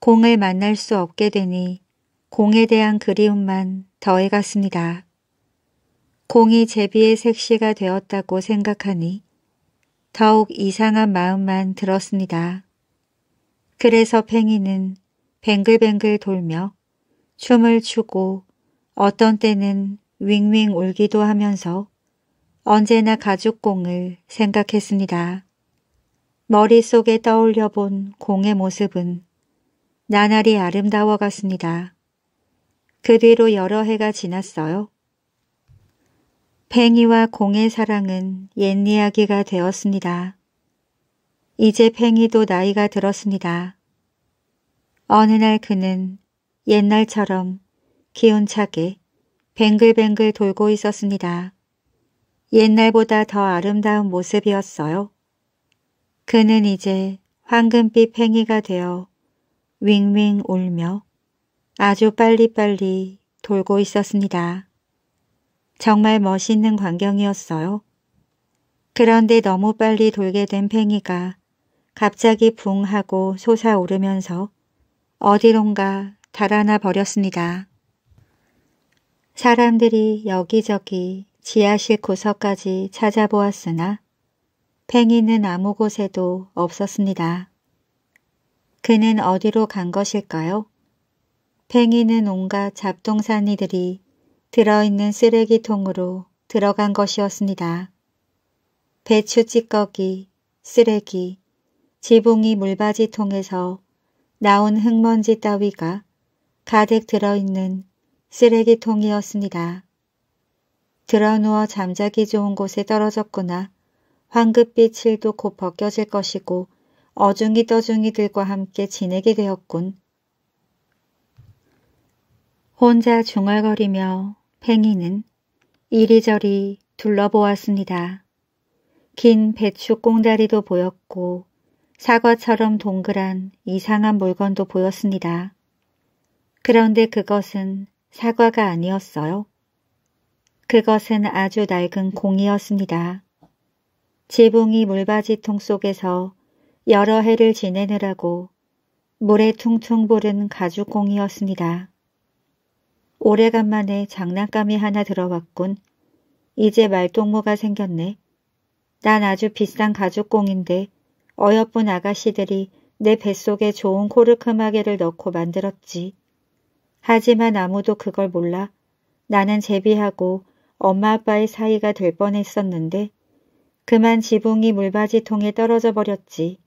공을 만날 수 없게 되니 공에 대한 그리움만 더해갔습니다. 공이 제비의 색시가 되었다고 생각하니 더욱 이상한 마음만 들었습니다. 그래서 팽이는 뱅글뱅글 돌며 춤을 추고 어떤 때는 윙윙 울기도 하면서 언제나 가죽공을 생각했습니다. 머릿속에 떠올려 본 공의 모습은 나날이 아름다워 갔습니다. 그 뒤로 여러 해가 지났어요. 팽이와 공의 사랑은 옛 이야기가 되었습니다. 이제 팽이도 나이가 들었습니다. 어느 날 그는 옛날처럼 기운차게 뱅글뱅글 돌고 있었습니다. 옛날보다 더 아름다운 모습이었어요. 그는 이제 황금빛 팽이가 되어 윙윙 울며 아주 빨리빨리 돌고 있었습니다. 정말 멋있는 광경이었어요. 그런데 너무 빨리 돌게 된 팽이가 갑자기 붕 하고 솟아오르면서 어디론가 달아나 버렸습니다. 사람들이 여기저기 지하실 구석까지 찾아보았으나 팽이는 아무 곳에도 없었습니다. 그는 어디로 간 것일까요? 팽이는 온갖 잡동사니들이 들어있는 쓰레기통으로 들어간 것이었습니다. 배추 찌꺼기, 쓰레기, 지붕이 물바지통에서 나온 흙먼지 따위가 가득 들어있는 쓰레기통이었습니다. 드러누워 잠자기 좋은 곳에 떨어졌구나. 황급빛 칠도곧 벗겨질 것이고 어중이 떠중이들과 함께 지내게 되었군. 혼자 중얼거리며 팽이는 이리저리 둘러보았습니다. 긴 배추 꽁다리도 보였고 사과처럼 동그란 이상한 물건도 보였습니다. 그런데 그것은 사과가 아니었어요. 그것은 아주 낡은 공이었습니다. 지붕이 물바지통 속에서 여러 해를 지내느라고 물에 퉁퉁 부른 가죽공이었습니다. 오래간만에 장난감이 하나 들어왔군. 이제 말동무가 생겼네. 난 아주 비싼 가죽공인데 어여쁜 아가씨들이 내 뱃속에 좋은 코르크마개를 넣고 만들었지. 하지만 아무도 그걸 몰라. 나는 제비하고 엄마 아빠의 사이가 될 뻔했었는데 그만 지붕이 물바지통에 떨어져 버렸지.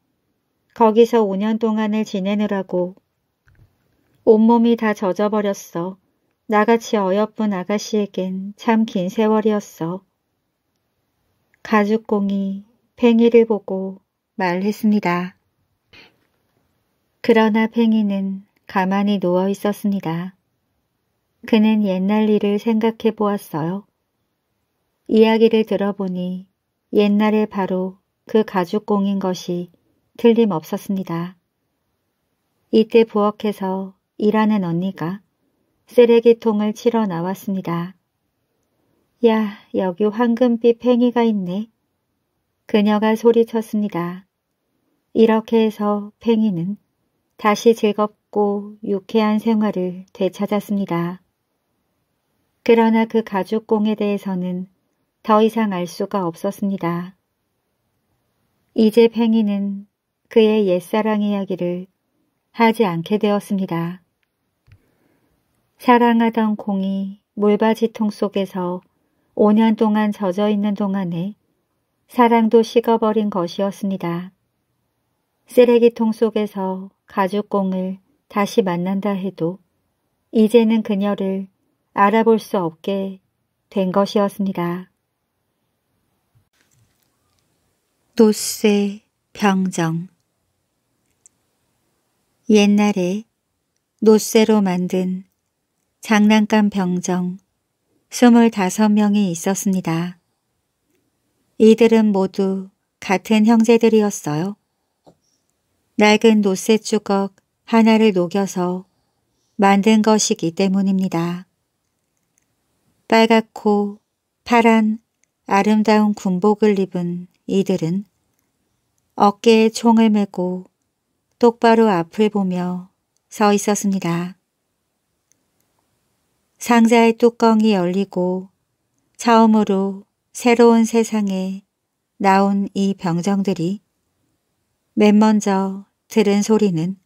거기서 5년 동안을 지내느라고 온몸이 다 젖어버렸어. 나같이 어여쁜 아가씨에겐 참 긴 세월이었어. 가죽공이 팽이를 보고 말했습니다. 그러나 팽이는 가만히 누워 있었습니다. 그는 옛날 일을 생각해 보았어요. 이야기를 들어보니 옛날에 바로 그 가죽공인 것이 틀림없었습니다. 이때 부엌에서 일하는 언니가 쓰레기통을 치러 나왔습니다. 야, 여기 황금빛 팽이가 있네. 그녀가 소리쳤습니다. 이렇게 해서 팽이는 다시 즐겁고 유쾌한 생활을 되찾았습니다. 그러나 그 가죽공에 대해서는 더 이상 알 수가 없었습니다. 이제 팽이는 그의 옛사랑 이야기를 하지 않게 되었습니다. 사랑하던 공이 물바지통 속에서 5년 동안 젖어 있는 동안에 사랑도 식어버린 것이었습니다. 쓰레기통 속에서 가죽공을 다시 만난다 해도 이제는 그녀를 알아볼 수 없게 된 것이었습니다. 노쇠 병정 옛날에 노쇠로 만든 장난감 병정 25명이 있었습니다. 이들은 모두 같은 형제들이었어요. 낡은 노쇠 주걱 하나를 녹여서 만든 것이기 때문입니다. 빨갛고 파란 아름다운 군복을 입은 이들은 어깨에 총을 메고 똑바로 앞을 보며 서 있었습니다. 상자의 뚜껑이 열리고 처음으로 새로운 세상에 나온 이 병정들이 맨 먼저 들은 소리는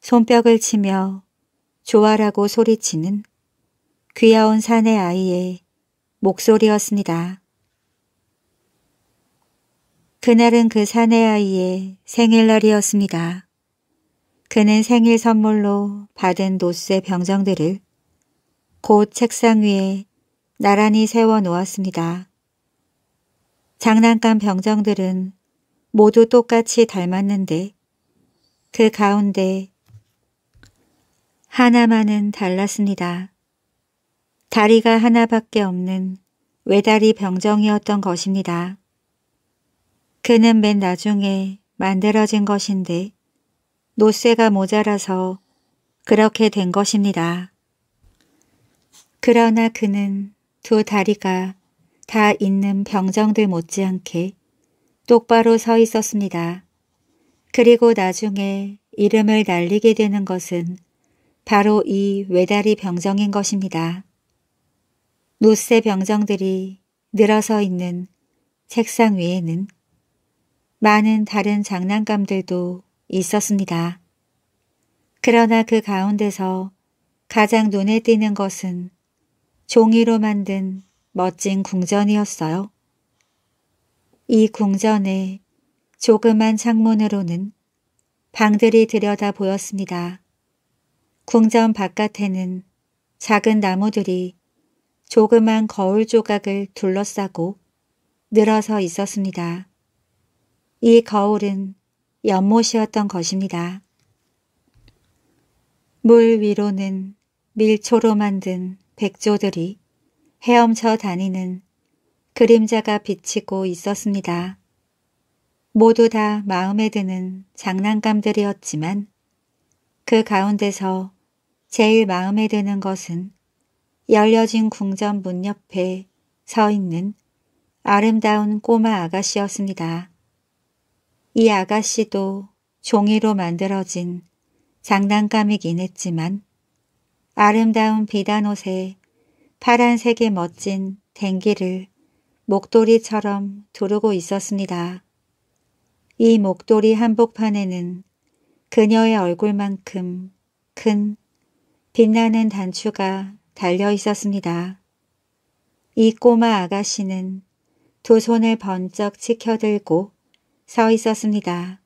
손뼉을 치며 좋아라고 소리치는 귀여운 사내 아이의 목소리였습니다. 그날은 그 사내 아이의 생일날이었습니다. 그는 생일 선물로 받은 노스의 병정들을 곧 책상 위에 나란히 세워 놓았습니다. 장난감 병정들은 모두 똑같이 닮았는데 그 가운데 하나만은 달랐습니다. 다리가 하나밖에 없는 외다리 병정이었던 것입니다. 그는 맨 나중에 만들어진 것인데 노쇠가 모자라서 그렇게 된 것입니다. 그러나 그는 두 다리가 다 있는 병정들 못지않게 똑바로 서 있었습니다. 그리고 나중에 이름을 날리게 되는 것은 바로 이 외다리 병정인 것입니다. 노세 병정들이 늘어서 있는 책상 위에는 많은 다른 장난감들도 있었습니다. 그러나 그 가운데서 가장 눈에 띄는 것은 종이로 만든 멋진 궁전이었어요. 이 궁전의 조그만 창문으로는 방들이 들여다 보였습니다. 궁전 바깥에는 작은 나무들이 조그만 거울 조각을 둘러싸고 늘어서 있었습니다. 이 거울은 연못이었던 것입니다. 물 위로는 밀초로 만든 백조들이 헤엄쳐 다니는 그림자가 비치고 있었습니다. 모두 다 마음에 드는 장난감들이었지만 그 가운데서 제일 마음에 드는 것은 열려진 궁전 문 옆에 서 있는 아름다운 꼬마 아가씨였습니다. 이 아가씨도 종이로 만들어진 장난감이긴 했지만 아름다운 비단옷에 파란색의 멋진 댕기를 목도리처럼 두르고 있었습니다. 이 목도리 한복판에는 그녀의 얼굴만큼 큰 빛나는 단추가 달려 있었습니다. 이 꼬마 아가씨는 두 손을 번쩍 치켜들고 서 있었습니다.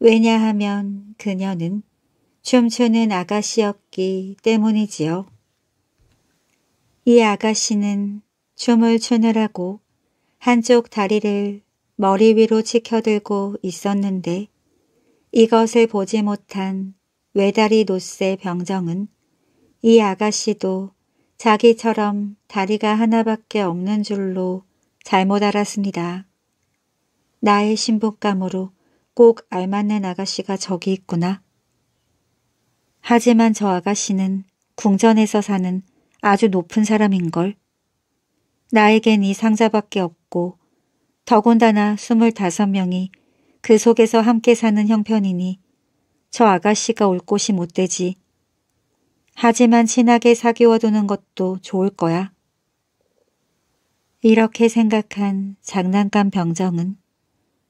왜냐하면 그녀는 춤추는 아가씨였기 때문이지요. 이 아가씨는 춤을 추느라고 한쪽 다리를 머리 위로 치켜들고 있었는데 이것을 보지 못한 외다리 노쇠 병정은 이 아가씨도 자기처럼 다리가 하나밖에 없는 줄로 잘못 알았습니다. 나의 신부감으로 꼭 알맞는 아가씨가 저기 있구나. 하지만 저 아가씨는 궁전에서 사는 아주 높은 사람인걸. 나에겐 이 상자밖에 없고 더군다나 스물다섯 명이그 속에서 함께 사는 형편이니 저 아가씨가 올 곳이 못 되지. 하지만 친하게 사귀어두는 것도 좋을 거야. 이렇게 생각한 장난감 병정은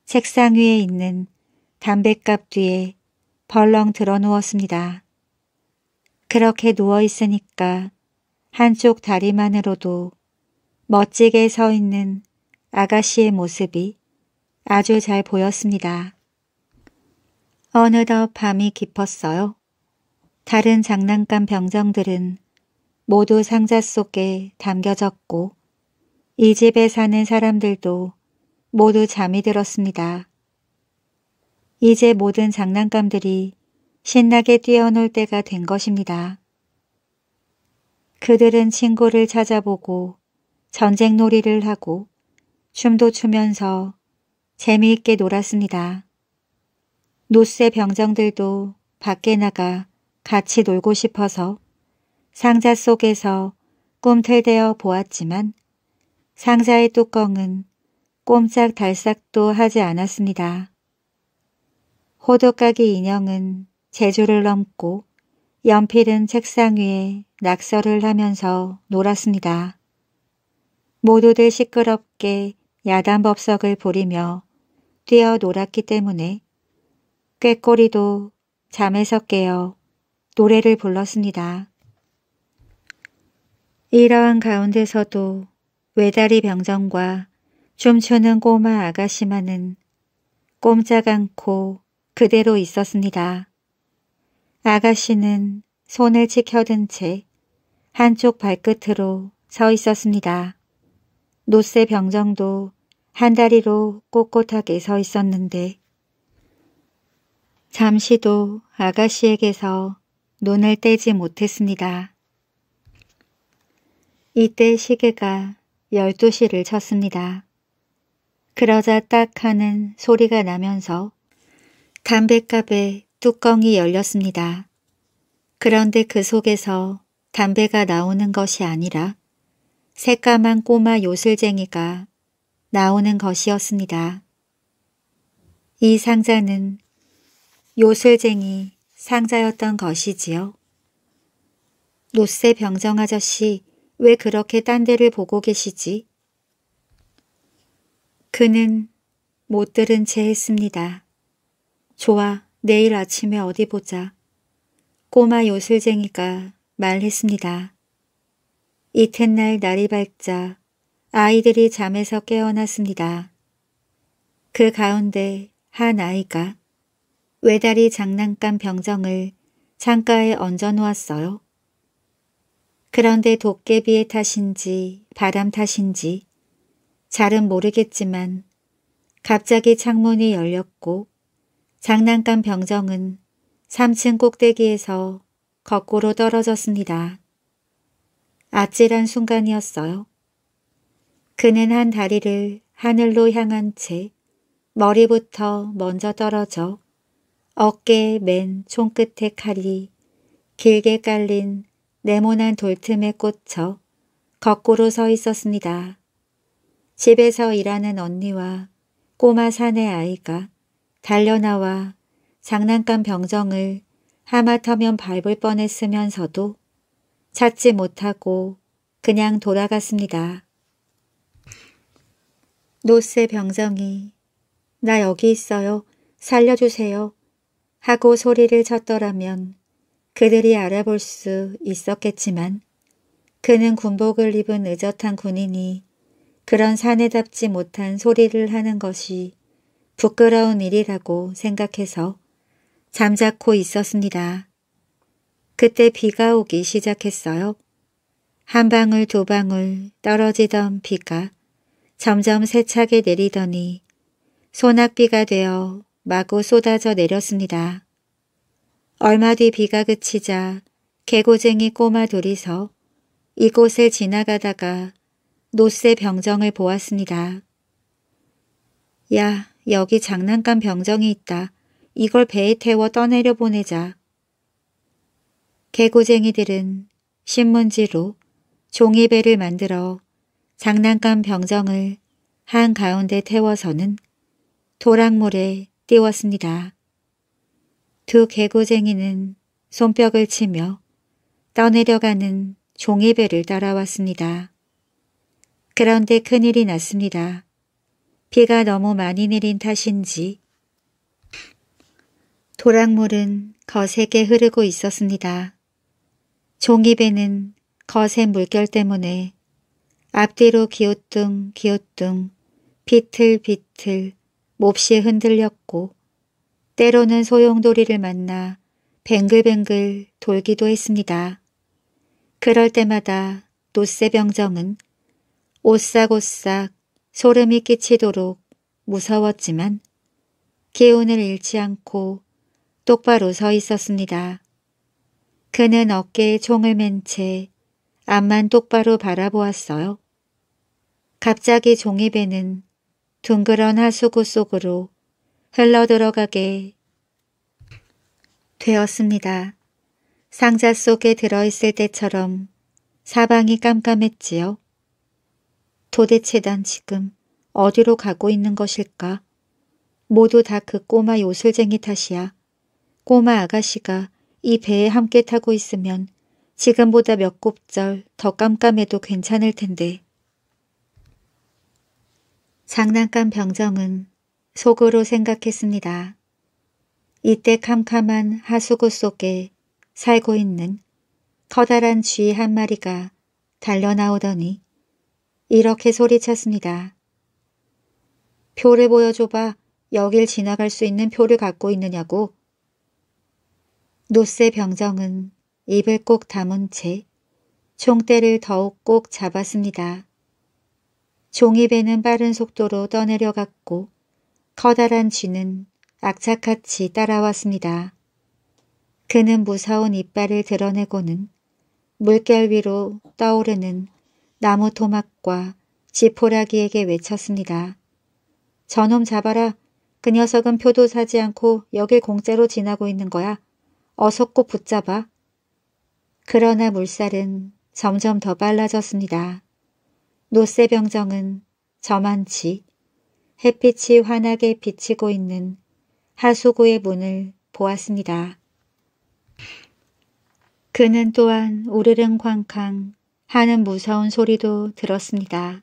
책상 위에 있는 담뱃갑 뒤에 벌렁 드러누웠습니다. 그렇게 누워 있으니까 한쪽 다리만으로도 멋지게 서 있는 아가씨의 모습이 아주 잘 보였습니다. 어느덧 밤이 깊었어요. 다른 장난감 병정들은 모두 상자 속에 담겨졌고 이 집에 사는 사람들도 모두 잠이 들었습니다. 이제 모든 장난감들이 신나게 뛰어놀 때가 된 것입니다. 그들은 친구를 찾아보고 전쟁 놀이를 하고 춤도 추면서 재미있게 놀았습니다. 노스의 병정들도 밖에 나가 같이 놀고 싶어서 상자 속에서 꿈틀대어 보았지만 상자의 뚜껑은 꼼짝달싹도 하지 않았습니다. 호두까기 인형은 제주를 넘고 연필은 책상 위에 낙서를 하면서 놀았습니다. 모두들 시끄럽게 야단법석을 부리며 뛰어놀았기 때문에 꾀꼬리도 잠에서 깨어 노래를 불렀습니다. 이러한 가운데서도 외다리 병정과 춤추는 꼬마 아가씨만은 꼼짝 않고 그대로 있었습니다. 아가씨는 손을 치켜든 채 한쪽 발끝으로 서 있었습니다. 노쇠 병정도 한 다리로 꼿꼿하게 서 있었는데 잠시도 아가씨에게서 눈을 떼지 못했습니다. 이때 시계가 12시를 쳤습니다. 그러자 딱 하는 소리가 나면서 담뱃갑에 뚜껑이 열렸습니다. 그런데 그 속에서 담배가 나오는 것이 아니라 새까만 꼬마 요술쟁이가 나오는 것이었습니다. 이 상자는 요술쟁이 상자였던 것이지요. 노쇠 병정 아저씨 왜 그렇게 딴 데를 보고 계시지? 그는 못 들은 채 했습니다. 좋아, 내일 아침에 어디 보자. 꼬마 요술쟁이가 말했습니다. 이튿날 날이 밝자 아이들이 잠에서 깨어났습니다. 그 가운데 한 아이가 외다리 장난감 병정을 창가에 얹어 놓았어요. 그런데 도깨비의 탓인지 바람 탓인지 잘은 모르겠지만 갑자기 창문이 열렸고 장난감 병정은 3층 꼭대기에서 거꾸로 떨어졌습니다. 아찔한 순간이었어요. 그는 한 다리를 하늘로 향한 채 머리부터 먼저 떨어져 어깨에 맨 총끝의 칼이 길게 깔린 네모난 돌틈에 꽂혀 거꾸로 서 있었습니다. 집에서 일하는 언니와 꼬마 사내 아이가 달려나와 장난감 병정을 하마터면 밟을 뻔했으면서도 찾지 못하고 그냥 돌아갔습니다. 노스 의 병정이 나 여기 있어요. 살려주세요. 하고 소리를 쳤더라면 그들이 알아볼 수 있었겠지만 그는 군복을 입은 의젓한 군인이 그런 사내답지 못한 소리를 하는 것이 부끄러운 일이라고 생각해서 잠자코 있었습니다. 그때 비가 오기 시작했어요. 한 방울 두 방울 떨어지던 비가 점점 세차게 내리더니 소낙비가 되어 마구 쏟아져 내렸습니다. 얼마 뒤 비가 그치자 개고쟁이 꼬마 둘이서 이곳을 지나가다가 노쇠 병정을 보았습니다. 야, 여기 장난감 병정이 있다. 이걸 배에 태워 떠내려 보내자. 개구쟁이들은 신문지로 종이배를 만들어 장난감 병정을 한가운데 태워서는 도랑물에 띄웠습니다. 두 개구쟁이는 손뼉을 치며 떠내려가는 종이배를 따라왔습니다. 그런데 큰일이 났습니다. 비가 너무 많이 내린 탓인지 도락물은 거세게 흐르고 있었습니다. 종이배는 거센 물결 때문에 앞뒤로 기웃뚱 기웃뚱 비틀비틀 몹시 흔들렸고 때로는 소용돌이를 만나 뱅글뱅글 돌기도 했습니다. 그럴 때마다 노쇠병정은 오싹오싹 소름이 끼치도록 무서웠지만 기운을 잃지 않고 똑바로 서 있었습니다. 그는 어깨에 총을 맨 채 앞만 똑바로 바라보았어요. 갑자기 종이배는 둥그런 하수구 속으로 흘러들어가게 되었습니다. 상자 속에 들어있을 때처럼 사방이 깜깜했지요. 도대체 난 지금 어디로 가고 있는 것일까? 모두 다 그 꼬마 요술쟁이 탓이야. 꼬마 아가씨가 이 배에 함께 타고 있으면 지금보다 몇 곱절 더 깜깜해도 괜찮을 텐데. 장난감 병정은 속으로 생각했습니다. 이때 캄캄한 하수구 속에 살고 있는 커다란 쥐 한 마리가 달려나오더니 이렇게 소리쳤습니다. 표를 보여줘봐 여길 지나갈 수 있는 표를 갖고 있느냐고. 노쇠 병정은 입을 꼭 담은 채 총대를 더욱 꼭 잡았습니다. 종이배는 빠른 속도로 떠내려갔고 커다란 쥐는 악착같이 따라왔습니다. 그는 무서운 이빨을 드러내고는 물결 위로 떠오르는 나무 토막과 지포라기에게 외쳤습니다. 저놈 잡아라. 그 녀석은 표도 사지 않고 여길 공짜로 지나고 있는 거야. 어서 꼭 붙잡아. 그러나 물살은 점점 더 빨라졌습니다. 노쇠병정은 저만치 햇빛이 환하게 비치고 있는 하수구의 문을 보았습니다. 그는 또한 우르릉 광캉 하는 무서운 소리도 들었습니다.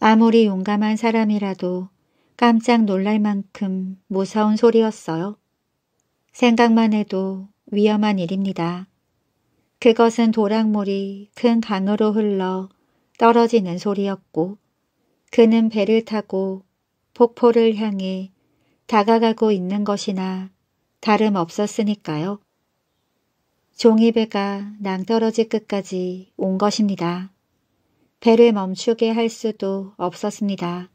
아무리 용감한 사람이라도 깜짝 놀랄 만큼 무서운 소리였어요. 생각만 해도 위험한 일입니다. 그것은 도랑물이 큰 강으로 흘러 떨어지는 소리였고 그는 배를 타고 폭포를 향해 다가가고 있는 것이나 다름없었으니까요. 종이배가 낭떠러지 끝까지 온 것입니다. 배를 멈추게 할 수도 없었습니다.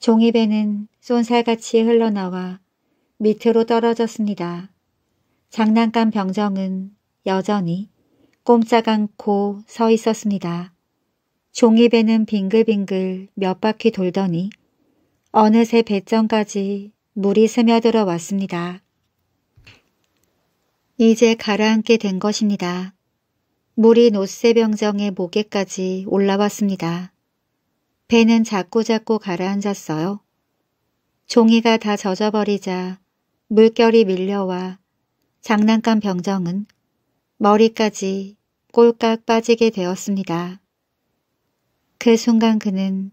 종이배는 쏜살같이 흘러나와 밑으로 떨어졌습니다. 장난감 병정은 여전히 꼼짝 않고 서 있었습니다. 종이배는 빙글빙글 몇 바퀴 돌더니 어느새 배점까지 물이 스며들어 왔습니다. 이제 가라앉게 된 것입니다. 물이 노쇠병정의 목에까지 올라왔습니다. 배는 자꾸자꾸 가라앉았어요. 종이가 다 젖어버리자 물결이 밀려와 장난감 병정은 머리까지 꼴깍 빠지게 되었습니다. 그 순간 그는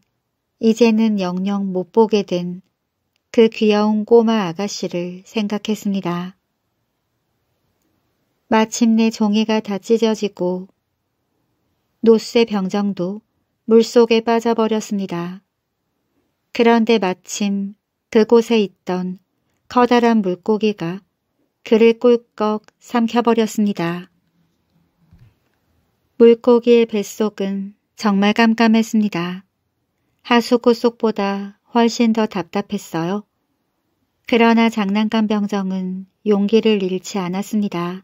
이제는 영영 못 보게 된 그 귀여운 꼬마 아가씨를 생각했습니다. 마침내 종이가 다 찢어지고 노쇠 병정도 물속에 빠져버렸습니다. 그런데 마침 그곳에 있던 커다란 물고기가 그를 꿀꺽 삼켜버렸습니다. 물고기의 뱃속은 정말 깜깜했습니다. 하수구 속보다 훨씬 더 답답했어요. 그러나 장난감 병정은 용기를 잃지 않았습니다.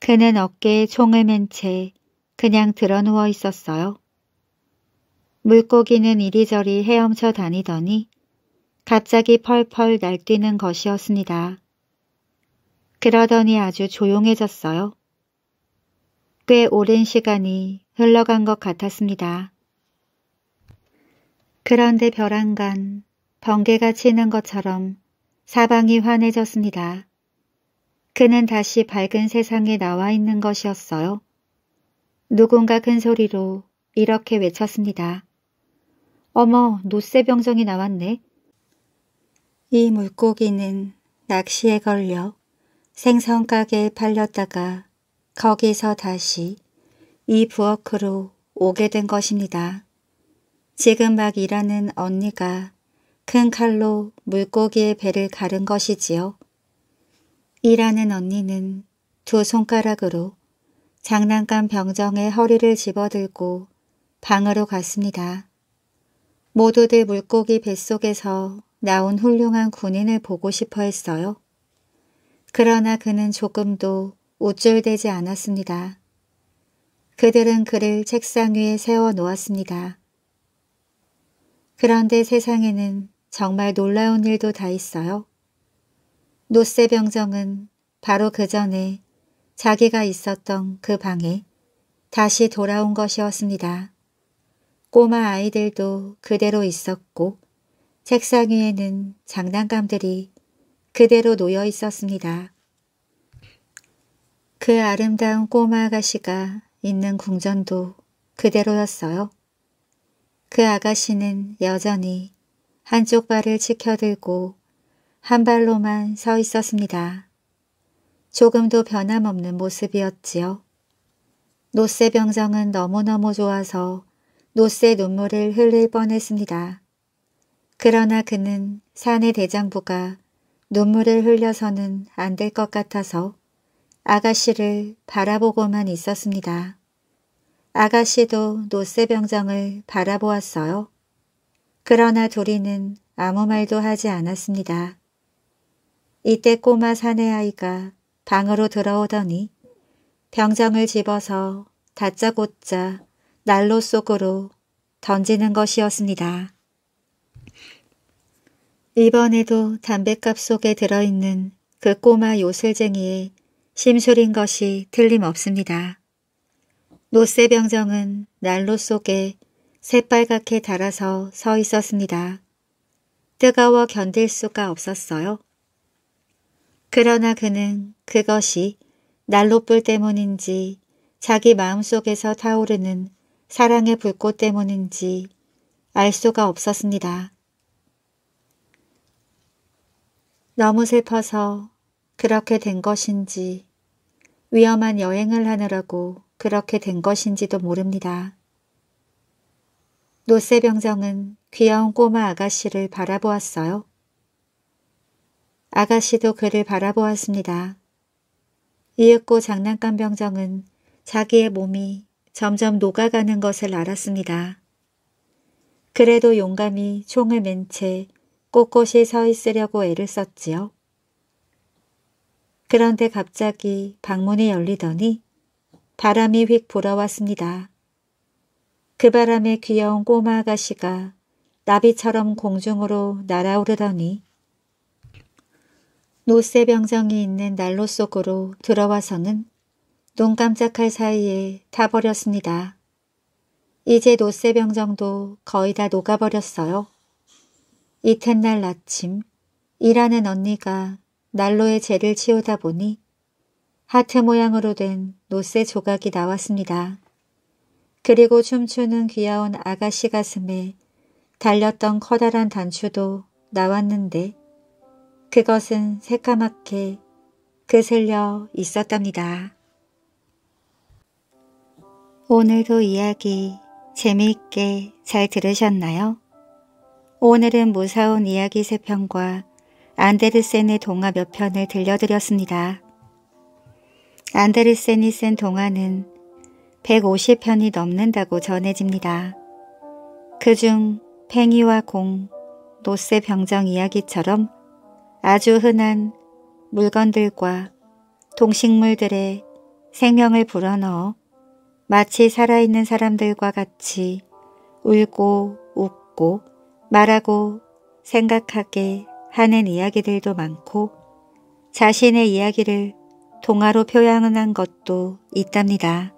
그는 어깨에 총을 맨 채 그냥 드러 누워 있었어요. 물고기는 이리저리 헤엄쳐 다니더니 갑자기 펄펄 날뛰는 것이었습니다. 그러더니 아주 조용해졌어요. 꽤 오랜 시간이 흘러간 것 같았습니다. 그런데 벼랑간 번개가 치는 것처럼 사방이 환해졌습니다. 그는 다시 밝은 세상에 나와 있는 것이었어요. 누군가 큰 소리로 이렇게 외쳤습니다. 어머, 노쇠병정이 나왔네. 이 물고기는 낚시에 걸려 생선가게에 팔렸다가 거기서 다시 이 부엌으로 오게 된 것입니다. 지금 막 일하는 언니가 큰 칼로 물고기의 배를 가른 것이지요. 일하는 언니는 두 손가락으로 장난감 병정의 허리를 집어들고 방으로 갔습니다. 모두들 물고기 뱃속에서 나온 훌륭한 군인을 보고 싶어 했어요. 그러나 그는 조금도 우쭐대지 않았습니다. 그들은 그를 책상 위에 세워놓았습니다. 그런데 세상에는 정말 놀라운 일도 다 있어요. 노쇠병정은 바로 그 전에 자기가 있었던 그 방에 다시 돌아온 것이었습니다. 꼬마 아이들도 그대로 있었고 책상 위에는 장난감들이 그대로 놓여 있었습니다. 그 아름다운 꼬마 아가씨가 있는 궁전도 그대로였어요. 그 아가씨는 여전히 한쪽 발을 치켜들고 한 발로만 서 있었습니다. 조금도 변함없는 모습이었지요. 노쇠 병정은 너무너무 좋아서 노쇠 눈물을 흘릴 뻔했습니다. 그러나 그는 사내 대장부가 눈물을 흘려서는 안 될 것 같아서 아가씨를 바라보고만 있었습니다. 아가씨도 노쇠 병정을 바라보았어요. 그러나 도리는 아무 말도 하지 않았습니다. 이때 꼬마 사내아이가 방으로 들어오더니 병정을 집어서 다짜고짜 난로 속으로 던지는 것이었습니다. 이번에도 담뱃갑 속에 들어있는 그 꼬마 요술쟁이의 심술인 것이 틀림없습니다. 노쇠병정은 난로 속에 새빨갛게 달아서 서 있었습니다. 뜨거워 견딜 수가 없었어요. 그러나 그는 그것이 난로불 때문인지 자기 마음속에서 타오르는 사랑의 불꽃 때문인지 알 수가 없었습니다. 너무 슬퍼서 그렇게 된 것인지 위험한 여행을 하느라고 그렇게 된 것인지도 모릅니다. 노세병정은 귀여운 꼬마 아가씨를 바라보았어요. 아가씨도 그를 바라보았습니다. 이윽고 장난감 병정은 자기의 몸이 점점 녹아가는 것을 알았습니다. 그래도 용감히 총을 맨 채 꼿꼿이 서 있으려고 애를 썼지요. 그런데 갑자기 방문이 열리더니 바람이 휙 불어왔습니다. 그 바람에 귀여운 꼬마 아가씨가 나비처럼 공중으로 날아오르더니 노쇠 병정이 있는 난로 속으로 들어와서는 눈 깜짝할 사이에 타버렸습니다. 이제 노쇠 병정도 거의 다 녹아버렸어요. 이튿날 아침 일하는 언니가 난로에 재를 치우다 보니 하트 모양으로 된 노쇠 조각이 나왔습니다. 그리고 춤추는 귀여운 아가씨 가슴에 달렸던 커다란 단추도 나왔는데 그것은 새까맣게 그슬려 있었답니다. 오늘도 그 이야기 재미있게 잘 들으셨나요? 오늘은 무서운 이야기 3편과 안데르센의 동화 몇 편을 들려드렸습니다. 안데르센이 쓴 동화는 150편이 넘는다고 전해집니다. 그중 팽이와 공, 노쇠 병정 이야기처럼 아주 흔한 물건들과 동식물들의 생명을 불어넣어 마치 살아있는 사람들과 같이 울고 웃고 말하고 생각하게 하는 이야기들도 많고 자신의 이야기를 동화로 표현한 것도 있답니다.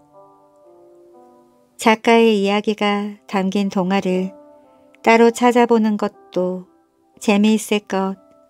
작가의 이야기가 담긴 동화를 따로 찾아보는 것도 재미있을 것